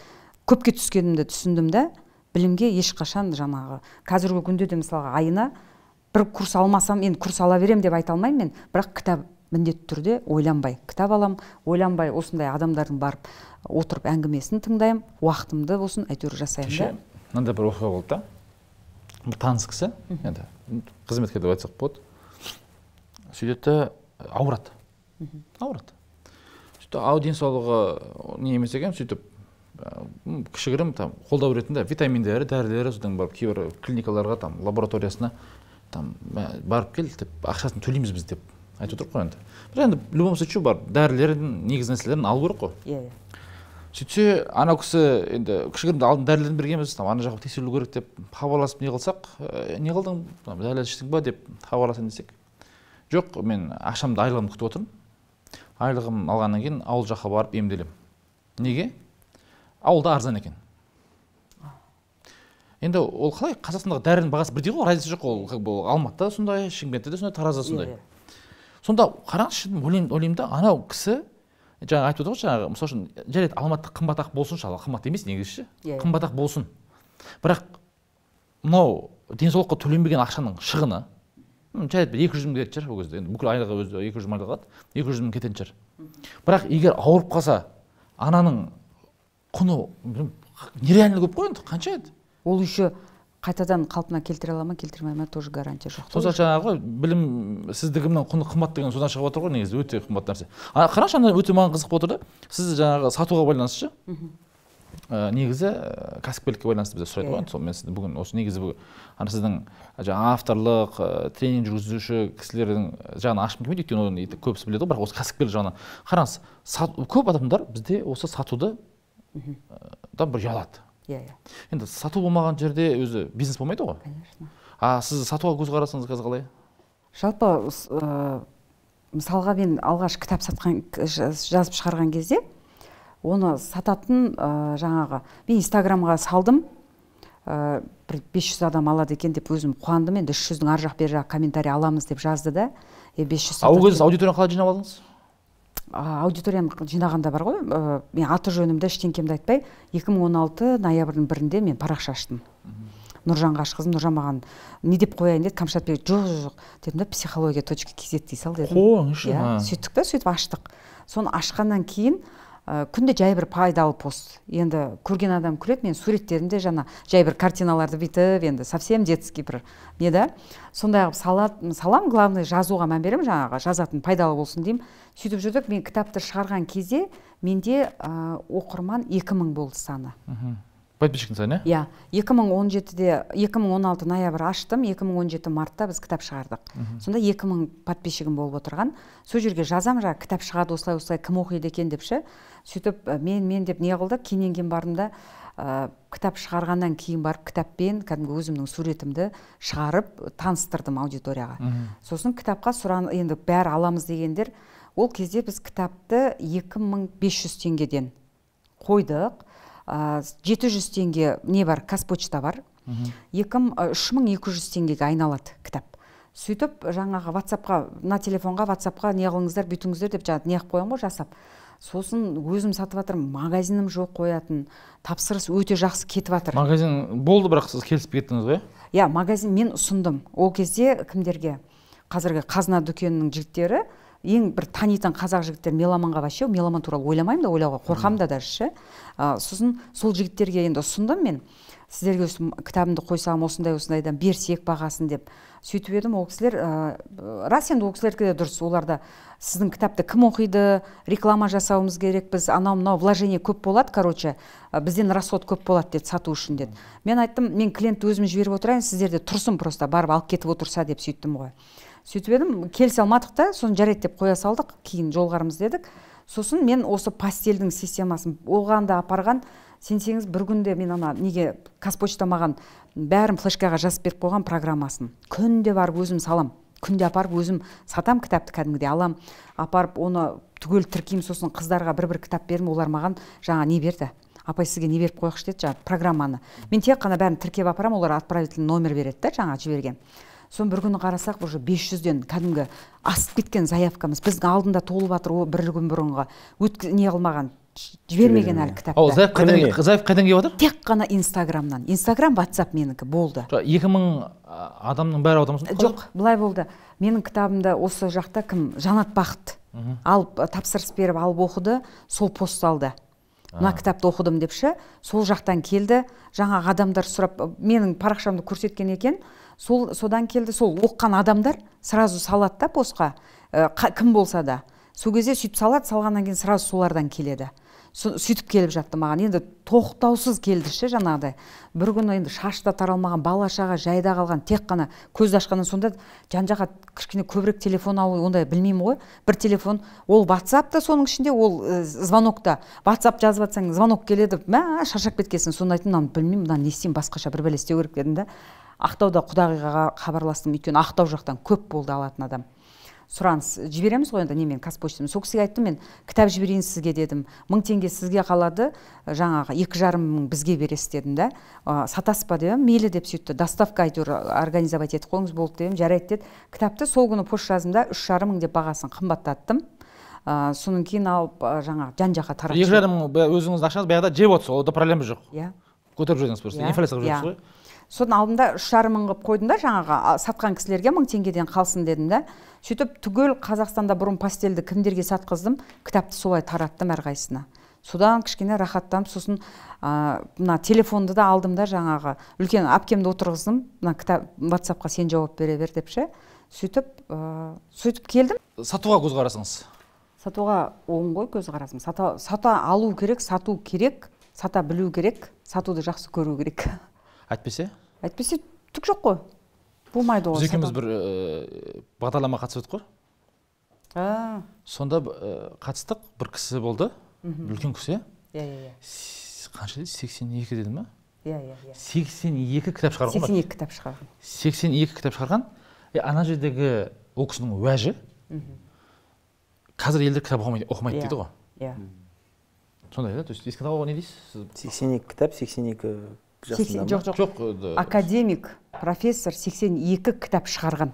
көпке түскенімді түсіндім да білімге ешқашан жаңағы қазіргі күнде де мысалға айына бір курс алмасам енді курс ала беремін деп айта алмаймын мен бірақ кітап міндетті түрде ойланбай кітап алам, ойланбай осындай адамдардың барып отырып әңгімесін тыңдаймын уақытымды болсын әйтеуір жасаймын да мынандай бір оқиға болды да бір таныс кісі енді қызметкер деп айтсақ болады сөйтеді ауырады ауырады сөйтіп денсаулығы не емес екен сөйтіп кішігірім там қолдау ретінде витаминдері дәрілері содан барып кейбір клиникаларға там лабораториясына там барып кел деп ақшасын төлейміз біз деп айтып отырмық қой енді бірақ енді в любом случае барып дәрілерін негізгі нәрселерін алу керек қой иә, иә. сөйтсе анау кісі енді кішігірім алдын дәрілерін бергенбіз там ана жаққа тексерілу керек деп хабарласып не қылсақ э, не қылдың дәрі іштің ба деп хабарласайын десек жоқ мен ақшамды айлығымды күтіп отырмын айлығым алғаннан кейін ауыл жаққа барып емделемін неге ауылда арзан екен енді ол қалай қазақстандағы дәрінің бағасы бірдей ғой разница жоқ ол как бы алматыда сондай шымкентте де сондай таразда сондай иә, иә. сонда қараңызшы ойлаймын да анау кісі жаңа айтып отыр ғой жаңағы мысалы үшін жарайды алматы қымбат ақ болсыншы ал қымбат емес негізі ше иә, қымбат ақ болсын бірақ мынау денсаулыққа төленбеген ақшаның шығыны жарайды бір екі жүз мың кететін шығар ол кезде енді бүкіл айлығы өзі екі жүз мың айлық алады екі жүз мың кететін шығар бірақ егер ауырып қалса ананың құны нереально көп қой енді қанша еді ол еще қайтадан қалпына келтіре ала ма келтірмей ма тоже гарантия жоқ сосын жаңағы білімсіздігімнің құны қымбат деген содан шығып жатыр ғой негізі өте қымбат нәрсе а қараңызшы ана өте маған қызық болып отыр да сіз жаңағы сатуға байланысты ә, негізі э, кәсіпкерлікке байланысты бізде сұрайды ғой енді сол мен сізді бүгін осы негізі бүгін ана сіздің э, жаңағы авторлық тренинг жүргізуші кісілердің жағын ашқым келмейді өйткені оны көбісі біледі ғой бірақ осы кәсіпкерлік жағынан қараңыз көп адамдар бізде осы сатуды бір ұялады иә иә енді сату болмаған жерде өзі бизнес болмайды ғой конечно а сіз сатуға көзқарасыңыз қазір қалай жалпы мысалға мен алғаш кітап сатқан жазып шығарған кезде оны сататын жаңағы мен инстаграмға салдым бір бір 500 адам алады екен деп өзім қуандым енді үш жүздің ар жақ бер жағы комментарий аламыз деп жазды да е бес жүз ал ол кезде аудиторияны қалай жинап алдыңыз аудиторияны жинағанда бар ғой ә, мен аты жөнімді ештеңкемді айтпай 2016 ноябрьдің бірінде мен парақша аштым нұржанға ашқыздым нұржан маған не деп қояйын деді камшатбек жоқ жоқ дедім да психология точка кз дей сал дедім қойыңызшы иә сөйттік та сөйтіп аштық соны ашқаннан кейін ә, күнде жай бір пайдалы пост енді көрген адам күледі мен суреттерімде жаңа жай бір картиналарды бүйтіп енді совсем детский бір не да сондай қылып салат, салам главный жазуға мән беремін жаңағы жазатын пайдалы болсын деймін сөйтіп жүрдік мен кітапты шығарған кезде менде ә, оқырман 2000 болды саны подписчиктің саны иә? иә екі мың он жетіде екі мың он алты ноябрь аштым 2017 мартта біз кітап шығардық mm -hmm. сонда 2000 подписчигім болып отырған сол жерге жазамын жаңағы кітап шығады осылай осылай кім оқиды екен деп ше сөйтіп мен мен деп не қылды кейіннен кейін бардым да кітап шығарғаннан кейін барып кітаппен кәдімгі өзімнің суретімді шығарып таныстырдым аудиторияға сосын кітапқа сұран енді бәрі аламыз дегендер ол кезде біз кітапты 2500 теңгеден қойдық ә, 700 теңге не бар қазпочта бар екі үш мың теңгеге айналады кітап сөйтіп жаңағы ватсапқа мына телефонға ватсапқа не қылыңыздар бүйтіңіздер деп жаңағы не қылып қоямын ғой жасап сосын өзім сатып жатырмын магазинім жоқ қоятын тапсырыс өте жақсы кетіп жатыр магазин болды бірақ сіз келісіп кеттіңіз ғой иә магазин мен ұсындым ол кезде кімдерге қазіргі қазына дүкенінің жігіттері ең бір танитын қазақ жігіттері меломанға вообще меломан туралы ойламаймын да ойлауға қорқамын да даже ше сосын сол жігіттерге енді ұсындым мен сіздерге кітабымды қойсам осындай осындайдан берсек бағасын деп сөйтіп едім ол кісілер ә, рас енді ол кісілердікі де дұрыс оларда сіздің кітапты кім оқиды реклама жасауымыз керек біз анау мынау вложение көп болады короче бізден расход көп болады деді сату үшін деді мен айттым мен клиентті өзім жіберіп отырайын сіздерде тұрсын просто барып алып кетіп отырса деп сөйттім ғой сөйтіп едім келісе алмадық та сосын жарайды деп қоя салдық кейін жолығармыз дедік сосын мен осы пастельдің системасын оған да апарған сенсеңіз бір күнде мен ана неге қазпочта маған бәрін флешкаға жазып беріп қойған программасын күнде барып өзім салам күнде апарып өзім сатам кітапты кәдімгідей алам апарып оны түгел тіркеймін сосын қыздарға бір бір кітап бердім олар маған жаңа не берді апай сізге не беріп қояйықшы деді жаңағы программаны мен тек қана бәрін тіркеп апарамын олар отправительный номер береді да жаңа жіберген соны бір күні қарасақ уже бес жүзден кәдімгі асып кеткен заявкамыз біздің алдында толып жатыр ол бір күн бұрынғы не қылмаған жібермеген әлі кітапты ол қайдан қайдан келіп жатыр тек қана инстаграмнан инстаграм ватсап менікі болды екі мың адамның бәрі аудармасын жоқ былай болды менің кітабымды осы жақта кім жанат бақыт алып тапсырыс беріп алып оқыды сол пост салды мына кітапты оқыдым деп ше сол жақтан келді жаңа адамдар сұрап менің парақшамды көрсеткен екен сол содан келді сол оққан адамдар сразу салады да постқа кім болса да сол кезде сөйтіп салады салғаннан кейін сразу солардан келеді сөйтіп келіп жатты маған енді тоқтаусыз келді ше жаңағыдай бір күні енді шашы да таралмаған бала шаға жайда қалған тек қана көзді ашқаннан сонда жан жаққа кішкене көбірек телефон алу ондай білмеймін ғой бір телефон ол ватсап та соның ішінде ол ә, звонок ватсап жазып жатсаң звонок келеді мә шаршап кеткенсің соны айттым мынаны білмеймін мынаны не істеймін басқаша бір бәле істеу керек дедім да ақтауда құдағиға хабарластым өйткені ақтау жақтан көп болды алатын адам сұраныс жібереміз ғой енді немен қазпочтамен сол кісіге айттым мен кітап жіберейін сізге дедім мың теңге сізге қалады э, жаңағы екі жарым мың бізге бересіз дедім да э, сатасыз ба деп мейлі деп сөйтті доставка әйтеуір э, организовать етіп қойыңыз болды дедім жарайды деді кітапты сол күні пост жаздым да үш жарым мың деп бағасын қымбаттаттым ә, содан кейін алып жаңағы жан жаққа таратып екі жарым мың өзіңіздің ақшаңыз баяғыда жеп отырсыз да проблема жоқ иә көтеріп жібердіңіз просто иә, инфляция қылып жүрсіз иә. ғой содан алдым да үш жарым мың қылып қойдым да жаңағы сатқан кісілерге мың теңгеден қалсын дедім да сөйтіп түгел қазақстанда бұрын пастельді кімдерге сатқыздым кітапты солай тараттым әрқайсысына содан кішкене рахаттанып сосын ә, мына телефонды да алдым да жаңағы үлкен әпкемді отырғыздым мына кітап ватсапқа сен жауап бере бер деп ше сөйтіп ә, сөйтіп келдім сатуға көзқарасыңыз сатуға оң ғой көзқарасым сата, сата алу керек сату керек сата білу керек сатуды жақсы көру керек әйтпесе әйтпесе түк жоқ қой болмайды ол біз екеуміз бір ә, э, бағдарламаға қатысып едік қой сонда ә, қатыстық бір кісі болды үлкен кісі иә иә иә, иә. қанша дейді сексен екі деді ма иә иә иә сексен екі кітап шығарған сексен екі кітап шығарған сексен екі кітап шығарған и ана жердегі ол кісінің уәжі қазір елдер кітап оқымайды иә, дейді ғой иә сондай да то есть еске не дейсіз сексен екі кітап сексен екі жасында жоқ жоқ жоқ академик профессор 82 кітап шығарған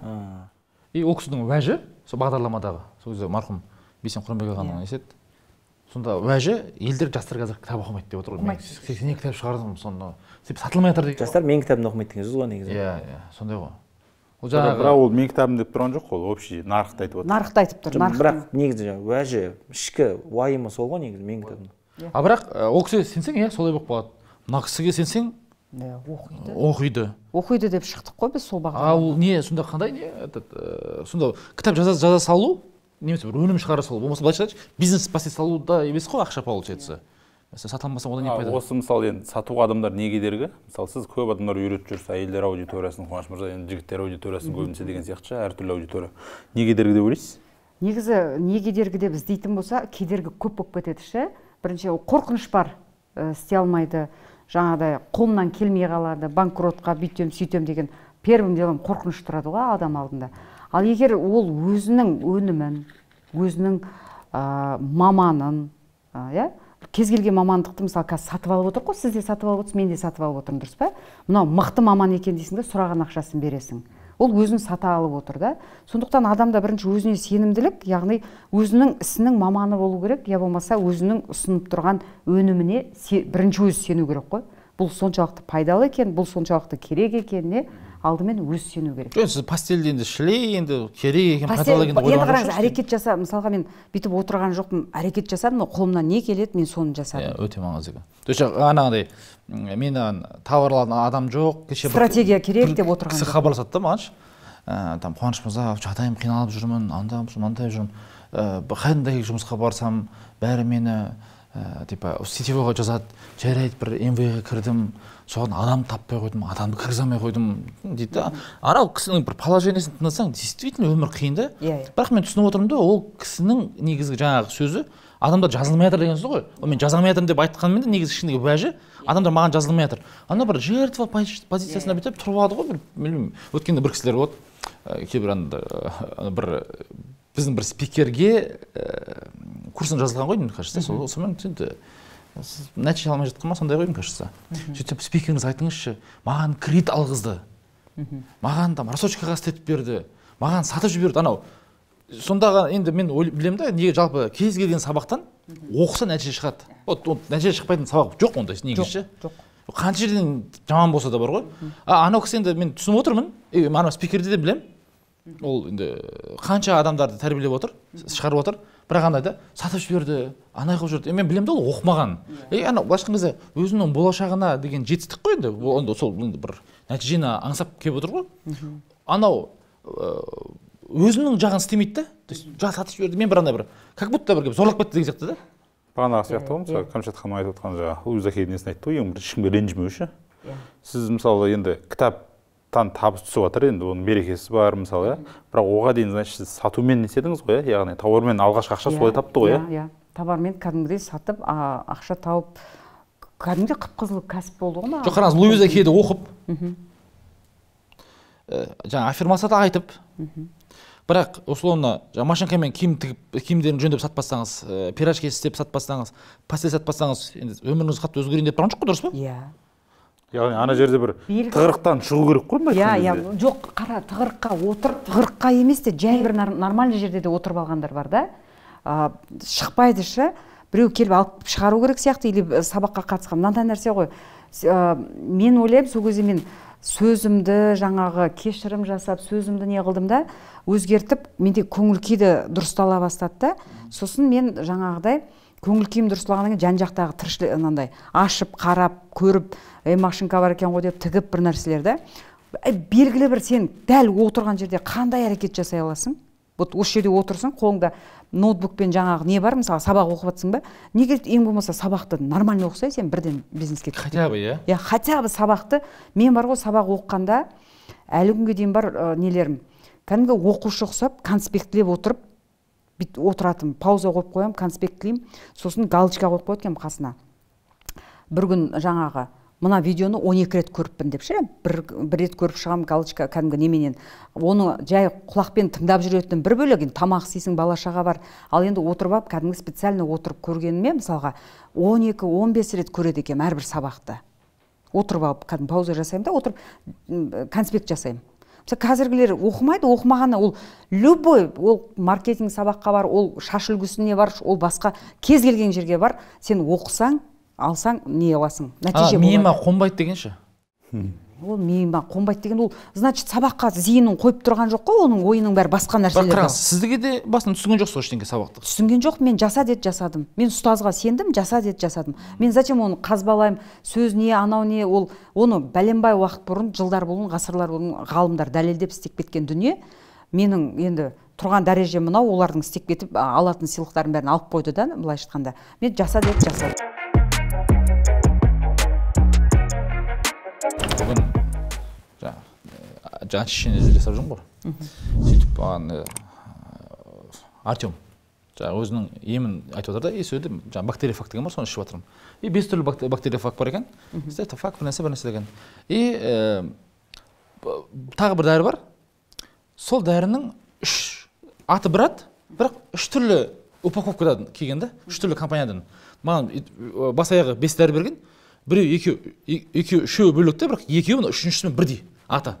и ол кісінің уәжі сол бағдарламадағы сол кезде марқұм бейсен құрымбек ағаның yeah. Иә. еді сонда уәжі елдер жастар қазір кітап оқымайды деп отыр ғой мен сексен екі кітап шығардым соны сөйтіп сатылмай жатыр деген жастар менің кітабымды оқымайды деген сөз ғой негізі иә иә сондай ғой ол жаңағы бірақ ол менің кітабым деп тұрған жоқ қой ол общий нарықты айтып отыр нарықты айтып тұр нарық бірақ негізі жаңағы уәжі ішкі уайымы сол ғой негізі менің кітабым иә. а бірақ ол кісі сенсең иә солай болып қалады мына кісіге сенсең оқиды оқиды оқиды деп шықтық қой біз сол бағдарламаға ал не сонда қандай не этот э, сонда кітап жаза, жаза салу немесе бір өнім шығара салу болмаса былайша айтшы бизнес бастай салу да емес қой ақша получается иә. мәселен сата алмасаң одан не пайда осы мысалы енді сатуға адамдар не кедергі мысалы сіз көп адамдар үйретіп жүрсіз әйелдер аудиториясын қуаныш мырза енді жігіттер аудиториясын көбінесе деген сияқты ше әртүрлі аудитория не кедергі деп ойлайсыз негізі не кедергі деп іздейтін болса кедергі көп болып кетеді ше бірінші қорқыныш бар э, істей алмайды жаңағыдай қолымнан келмей қалады банкротқа бүйтем сөйтем деген первым делом қорқыныш тұрады ғой адам алдында ал егер ол өзінің өнімін өзінің ә, маманын иә кез келген мамандықты мысалы қазір сатып алып отыр ғой сіз де сатып алып отырсыз мен де сатып алып отырмын дұрыс па мынау мықты маман екен дейсің да сұраған ақшасын бересің ол өзін сата алып отыр да сондықтан адамда бірінші өзіне сенімділік яғни өзінің ісінің маманы болу керек я болмаса өзінің ұсынып тұрған өніміне бірінші өзі сену керек қой бұл соншалықты пайдалы екен бұл соншалықты керек не алдымен өз сену керек жоқ сіз пастельді енді шілей енді керек екен пайдалы екен енді қараңыз әрекет жаса мысалға мен бүйтіп отырған жоқпын әрекет жасадым ғой қолымнан не келеді мен соны жасадым иә өте маңызды екен то есть анағыдай мені алатын адам жоқ кеше стратегия керек деп отырған кісі хабарласады да маған ше ә, там қуаныш мырза жағдайым қиналып жүрмін анда мынандай жүрмін ә, қандай жұмысқа барсам бәрі мені ә, типа сетевойға жазады жарайды бір мвға кірдім соған адам таппай қойдым адамды кіргізе алмай қойдым дейді да анау кісінің бір положениесін тыңдасаң действительно өмір қиын да иә бірақ мен түсініп отырмын да ол кісінің негізгі жаңағы сөзі адамдар жазылмай жатыр деген сөз ғой ол мен жаза алмай жатырмын деп айтқанымен де негізі ішіндегі уәжі адамдар маған жазылмай жатыр ана бір жертва позициясына бүйтіп тұрып алады ғой бір білмеймін өткенде бір кісілер болады э, кейбір андай э, бір біздің бір спикерге ә, курсын жазылған ғой деймін кажется сол сонымен енді нәтиже алмай жатқан ма сондай ғой деймін кажется сөйтсем спикеріңіз айтыңызшы маған кредит алғызды маған там рассрочкаға істетіп берді маған сатып жіберді анау сонда енді мен білемін да неге жалпы кез келген сабақтан оқыса нәтиже шығады вот нәтиже шықпайтын сабақ жоқ ондай негізі жоқ қанша жерден жаман болса да бар ғой а анау кісі енді мен түсініп отырмын анау спикерді де білемін ол енді қанша адамдарды тәрбиелеп отыр шығарып отыр бірақ андай да сатып жіберді анай қылып жіберді мен білемін да ол оқымаған и иә. ана былайша айтқан кезде өзінің болашағына деген жетістік қой енді ол енді сол енді бір нәтижені аңсап келіп отыр ғой анау өзінің жағын істемейді да то есть жа сатып жіберді мен бір андай бір как будто бір зорлап кетті деген сияқты да бағанағы сияқты иә, ғой мысалы иә. кәмшат ханым айтып отқан жаңағы өз несін айтты ғой ең бірінші ешкімге ренжімеу ше сіз мысалы енді кітап табыс түсіп жатыр енді оның берекесі бар мысалы иә бірақ оған дейін значит сіз сатумен не істедіңіз ғой иә яғни тауармен алғашқы ақша солай иә, тапты ғой иә иә, иә. товармен кәдімгідей сатып ақша тауып кәдімгідей қып қызыл кәсіп болды ғой жоқ қараңыз луиза кейді оқып э, жаңағы аффирмацияда айтып бірақ условно жаңа машинкамен киім тігіп киімдерін жөндеп сатпасаңыз э, пирожки істеп сатпасаңыз пастель сатпасаңыз енді өміріңіз қатты өзгерейін деп тұрған жоқ қой дұрыс па иә яғни ана жерде бір тығырықтан шығу керек қой иә иә жоқ қара тығырыққа отырып тығырыққа емес те жай бір нормальный жерде де отырып алғандар бар да шықпайды ше біреу келіп алып шығару керек сияқты или э, сабаққа қатысқан мынандай нәрсе ғой мен ойлаймын сол кезде мен сөзімді жаңағы кешірім жасап сөзімді не қылдым да өзгертіп менде көңіл күй де дұрыстала бастады да сосын мен жаңағыдай көңіл күйім дұрыстағаннан кейін жан жақтағы тіршілік мынандай ашып қарап көріп ей машинка бар екен ғой деп тігіп бір нәрселер да белгілі бір сен дәл отырған жерде қандай әрекет жасай аласың вот осы жерде отырсың қолыңда ноутбукпен жаңағы не бар мысалы сабақ оқып жатсың ба неге ең болмаса сабақты нормально оқысай сен бірден бизнеске хотя бы иә иә хотя бы сабақты мен бар ғой сабақ оқығанда әлі күнге дейін бар ә, нелерім кәдімгі оқушы ұқсап конспектілеп отырып бүйтіп отыратынмын пауза қойып қоямын конспектілеймін сосын галочка қойып қояды екенмін қасына бір күн жаңағы мына видеоны 12 рет көріппін деп ше бір, бір рет көріп шығамын галочка кәдімгі неменен оны жай құлақпен тыңдап жүретінім бір бөлек енді тамақ істейсің бала шаға бар ал енді отырып алып кәдімгі специально отырып көргеніме мысалға 12-15 рет көреді екенмін әрбір сабақты отырып алып кәдімгі пауза жасаймын да отырып конспект жасаймын қазіргілер оқымайды оқымағаны ол любой ол маркетинг сабаққа бар ол шаш үлгісіне бар ол басқа кез келген жерге бар сен оқысаң алсаң не аласың нәтиже миыма қонбайды деген ше ол миыма қонбайды деген ол значит сабаққа зейінін қойып тұрған жоқ қой оның ойының бәрі басқа нәрсе бірақ сіздіге де басынан түсінген жоқсыз ғой ештеңе сабақты түсінген жоқ мен жаса деді жасадым мен ұстазға сендім жаса деді жасадым мен зачем оны қазбалаймын сөз не анау не ол оны бәленбай уақыт бұрын жылдар бұрын ғасырлар бұрын ғалымдар дәлелдеп істеп кеткен дүние менің енді тұрған дәрежем мынау олардың істеп кетіп алатын сыйлықтарын бәрін алып қойды да былайша айтқанда мен жаса деді жасадым жаңа шешен жасап жүрмін ғой сөйтіп маған э, артем жаңағы өзінің емін айтып жатыр да и сол жерде жаңағы бактериофаг деген бар соны ішіп жатырмын и бес түрлі бактериофаг бар екен стептофаг бір нәрсе бір нәрсе деген и э, тағы бір дәрі бар сол дәрінің үш аты бір ат бірақ үш түрлі упаковкадан келген да үш түрлі компаниядан маған э, бас аяғы бес дәрі берген біреу екеу екеуі үшеуі бөлек те бірақ екеуі мына үшіншісімен бірдей аты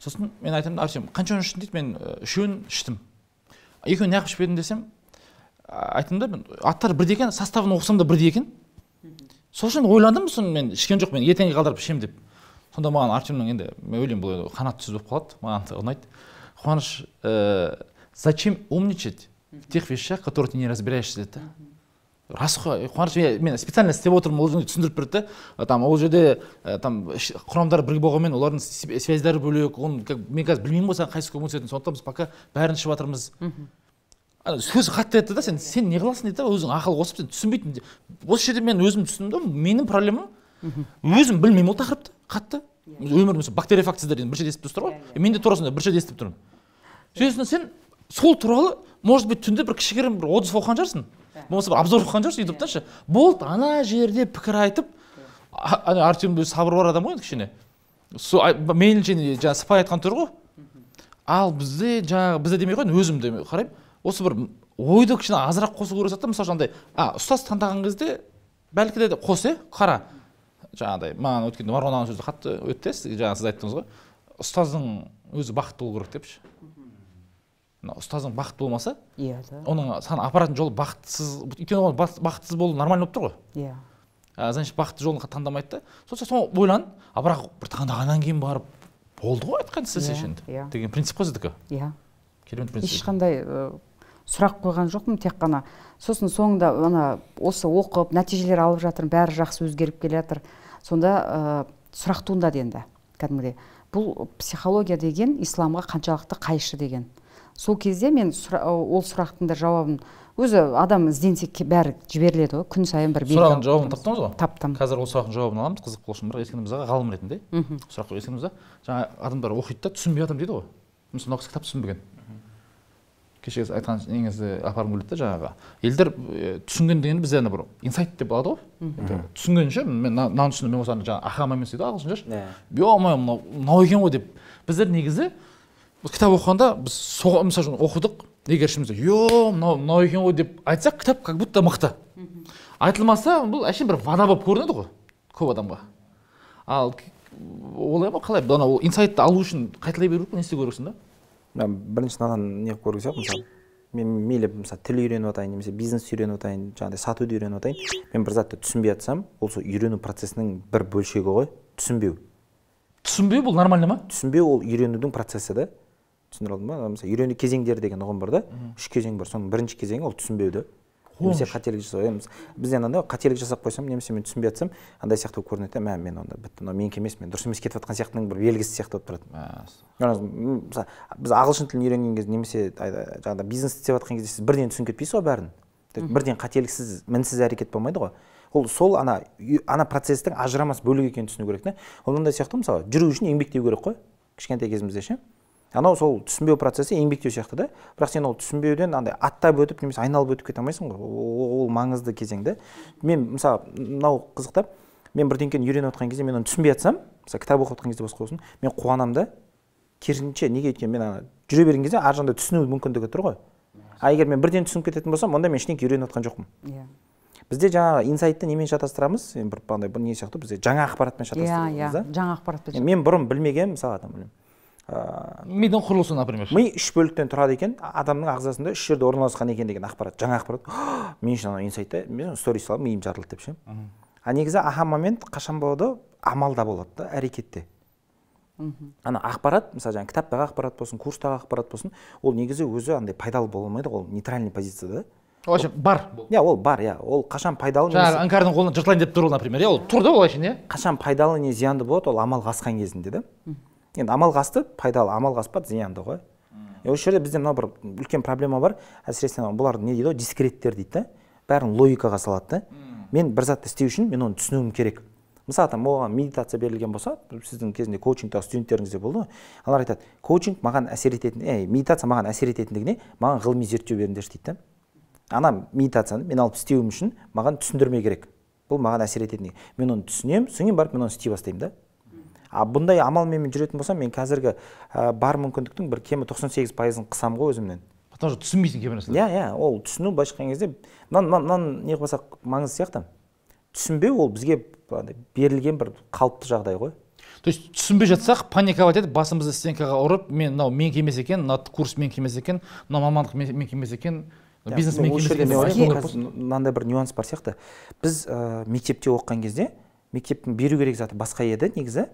сосын мен айтамын қанша қаншаны іштің дейді мен үшеуін іштім екеуін неғып ішіп десем айттым да мен аттары бірдей екен составын оқысам да бірдей екен сол үшін ойландым соны мен ішкен жоқ мен ертеңге қалдырып ішемін деп сонда маған артемнің енді мен ойлаймын бұл қанатты сөз болып қалады маған ұнайды қуаныш зачем умничать в тех вещах которые ты не разбираешься деді да рас қой қуаныш мен специально істеп отырмын ол түсіндіріп берді да э, там ол жерде э, там құрамдар бірге болғанмен олардың связьдары бөлек оны как мен қазір білмеймін ғой саған қайсысы көңіл түсетінін сондықтан біз пока бәрін ішіп жатырмыз сөз қатты айтты да сен сен не қыласың дейді да өзің ақыл қосып сен түсінбейтін осы жерде мен өзім түсіндім да менің проблемам өзім білмеймін ол тақырыпты қатты иә. өмірім бактериофакт сіздер бір жерде естіп тұрсыздар ғой иә, мен де иә. тура сондай бір жерде естіп тұрмын сосын сен сол туралы может быть түнде бір кішігірім бір отзыв оқыған шығарсың болмаса бір обзор оқыған жоқсың ютубтаншы ше болды ана жерде пікір айтып ана артем өзі сабыры бар адам ғой енді кішкене сол мейлінше жаңағы сыпайы айтқан тұр ғой ал бізде жаңағы бізде демей қойын өзім демей қараймын осы бір ойды кішкене азырақ қосу керек сияқты мысалы үшін андай а ұстаз таңдаған кезде бәлкі де қос иә қара жаңағыдай маған өткенде марғұн ағаның сөзі қатты өтті иә жаңа сіз айттыңыз ғой ұстаздың өзі бақытты болу керек депші мына ұстазың бақытты болмаса иә оның саған апаратын жолы бақытсыз өйткені оған бақытсыз болу нормально болып тұр ғой иә yeah. значит бақытты жолын таңдамайды да сосын соны ойлан а бірақ бір таңдағаннан кейін барып болды ғой айтқан істесе енді иә, иә деген принцип қой сіздікі иә керемет принцип ешқандай сұрақ қойған жоқпын тек қана сосын соңында ана осы оқып нәтижелер алып жатырмын бәрі жақсы өзгеріп келе жатыр сонда ә, сұрақ туындады енді кәдімгідей бұл психология деген исламға қаншалықты қайшы деген сол кезде мен сұра, ол сұрақтың да жауабын өзі адам ізденсе бәрі жіберіледі ғой күн сайын бір сұрақтың жауабын таптыңыз ғой таптым қазір ол сұрақтың жауабын аламыз қызық үшін бірақ мырзаға ғалым ретінде сұрақ мырза жаңа адамдар оқиды да түсінбей жатырмын дейді ғой мысалы мынау кісі кітап түсінбеген кеше айтқан неңізді апарғым келеді да жаңағы елдер түсінген дегенді бізде ана бір инсайт деп алады ғой түсінгенше мен мынаны түсіндім мен осыны жаңағы аха момент дейді ғой ағылшыншашы е мынау мынау екен ғой деп біздер негізі кітап оқығанда біз соған мысалы үшін оқыдық егер ішімізде е мынау мынау екен ғой деп айтсақ кітап как будто мықты айтылмаса бұл әшейін бір вода болып көрінеді ғой көп адамға ал олай ма қалай ана ол инсайтты алу үшін қайталай беру керек не істеу керексің да мен бірінші мынаған не қылып көргім сияқты мысалы мен мейлі мысалы тіл үйреніп атайын немесе бизнес үйреніп атайын жаңағыдай сатуды үйреніп атайын мен бір затты түсінбей жатсам ол сол үйрену процесінің бір бөлшегі ғой түсінбеу түсінбеу бұл нормально ма түсінбеу ол үйренудің процесі да түсіндіре алдым ба мысалы үйрену кезеңдері деген ұғым бар да үш кезең бар соның бірінші кезеңі ол түсінбеуді немесе қателік жасау е бізде анандай қателік жасап қойсам немесе мен түсінбей жатсам андай сияқты болып көрінеді да мә мен онда бітті мынау менікі емес мен дұрыс емес кетіп жатқан сияқтының бір белгісі сияқты болып тұрады мысалы біз ағылшын тілін үйренген кезде немесе жаңағыдай бизнес істеп жатқан кезде сіз бірден түсініп кетпейсіз ғой бәрін бірден қателіксіз мінсіз әрекет болмайды ғой ол сол ана ана процестің ажырамас бөлігі екенін түсіну керек та ол мынандай сияқты мысалы жүру үшін еңбектеу керек қой кішкентай кезімізде ше анау сол түсінбеу процесі еңбектеу сияқты да бірақ сен ол түсінбеуден андай аттап өтіп немесе айналып өтіп кете алмайсың ғой ол маңызды кезең да мен мысалы мынау қызық та мен бірдеңкені үйреніп жатқан кезде мен оны түсінбей жатсам мысалы кітап оқып жатқан кезде басқа болсын мен қуанамын да керісінше неге өйткені мен ана жүре берген кезде ар жағында түсіну мүмкіндігі тұр ғой а егер мен бірден түсініп кететін болсам онда мен ештеңе үйреніп жатқан жоқпын иә бізде жаңағы инсайтты немен шатастырамыз бір андай бір не сияқты бізде жаңа ақпаратпен иә, шатастырамыз иә иә жаңа ақпаратпен мен бұрын білмегенмін мысалы там білмеймін ә, мидың құрылысы например ми үш бөліктен тұрады екен адамның ағзасында үш жерде орналасқан екен деген ақпарат жаңа ақпарат мен үшін анау инсайтта мен сторис салып миым жарылды деп ше а негізі аха момент қашан болады амалда болады да әрекетте мхм ана ақпарат мысалы жаңағы кітаптағы ақпарат болсын курстағы ақпарат болсын ол негізі өзі андай пайдалы бола алмайды ол нейтральный позицияда вообще бар иә ол бар иә ол қашан пайдалы жаңағы анкардың қолынан жыртылайын деп тұр например иә ол тұр да олай әшейін иә қашан пайдалы не зиянды болады ол амалға асқан кезінде да енді амал қасты пайдалы амал қаспа зиянды ғой осы жерде бізде мынау бір үлкен проблема бар әсіресе бұлар не дейді ғой дискреттер дейді да бәрін логикаға салады да мен бір затты істеу үшін мен оны түсінуім керек мысалы там оған медитация берілген болса сіздің кезінде коучингтағы студенттеріңізде болды ғой олар айтады коучинг маған әсер ететін ә, медитация маған әсер ететіндігіне маған ғылыми зерттеу беріңдерші дейді да ана медитацияны мен алып істеуім үшін маған түсіндірме керек бұл маған әсер ететін мен оны түсінемін содан кейін барып мен оны істей бастаймын да а бұндай амалмен мен жүретін болсам мен қазіргі ә, бар мүмкіндіктің бір кемі 98 сегіз пайызын қысамын ғой өзімнен потому что түсінбейсің кейбір нәрселерді иә иә ол түсіну былайша айтқан кезде мынаны мынаны қылып алсақ маңызды сияқты түсінбеу ол бізге берілген бір қалыпты жағдай ғой то есть түсінбей жатсақ паниковать етіп басымызды стенкаға ұрып мен мынау мен емес екен мына курс мен емес екен мынау мамандық мен емес екен иә, бизнес екен мынандай бір нюанс бар сияқты біз мектепте оқыған кезде мектептің беру керек заты басқа еді иә негізі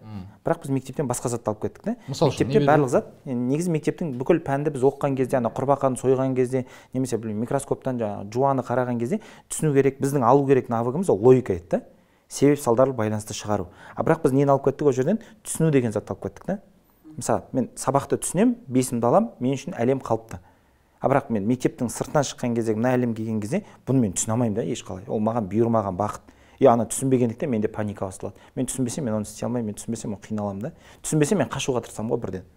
бірақ біз мектептен басқа затты алып кеттік та мысалы мектепте барлық зат негізі мектептің бүкіл пәнді біз оқыған кезде ана құрбақаны сойған кезде немесе білмеймін микроскоптан жаңағы жуаны қараған кезде түсіну керек біздің алу керек навыгымыз ол логика еді да себеп салдарлы байланысты шығару а бірақ біз нені алып кеттік ол жерден түсіну деген затты алып кеттік та мысалы мен сабақты түсінемін бесімді аламын мен үшін әлем қалыпты а бірақ мен мектептің сыртынан шыққан кезде мына әлемге келген кезде бұны мен түсіне алмаймын да ешқалай ол маған бұйырмаған бақыт и ана түсінбегендіктен менде паника басталады мен түсінбесем мен оны істей алмаймын мен түсінбесем мен қиналамын да түсінбесем мен қашуға тырысамын ғой бірден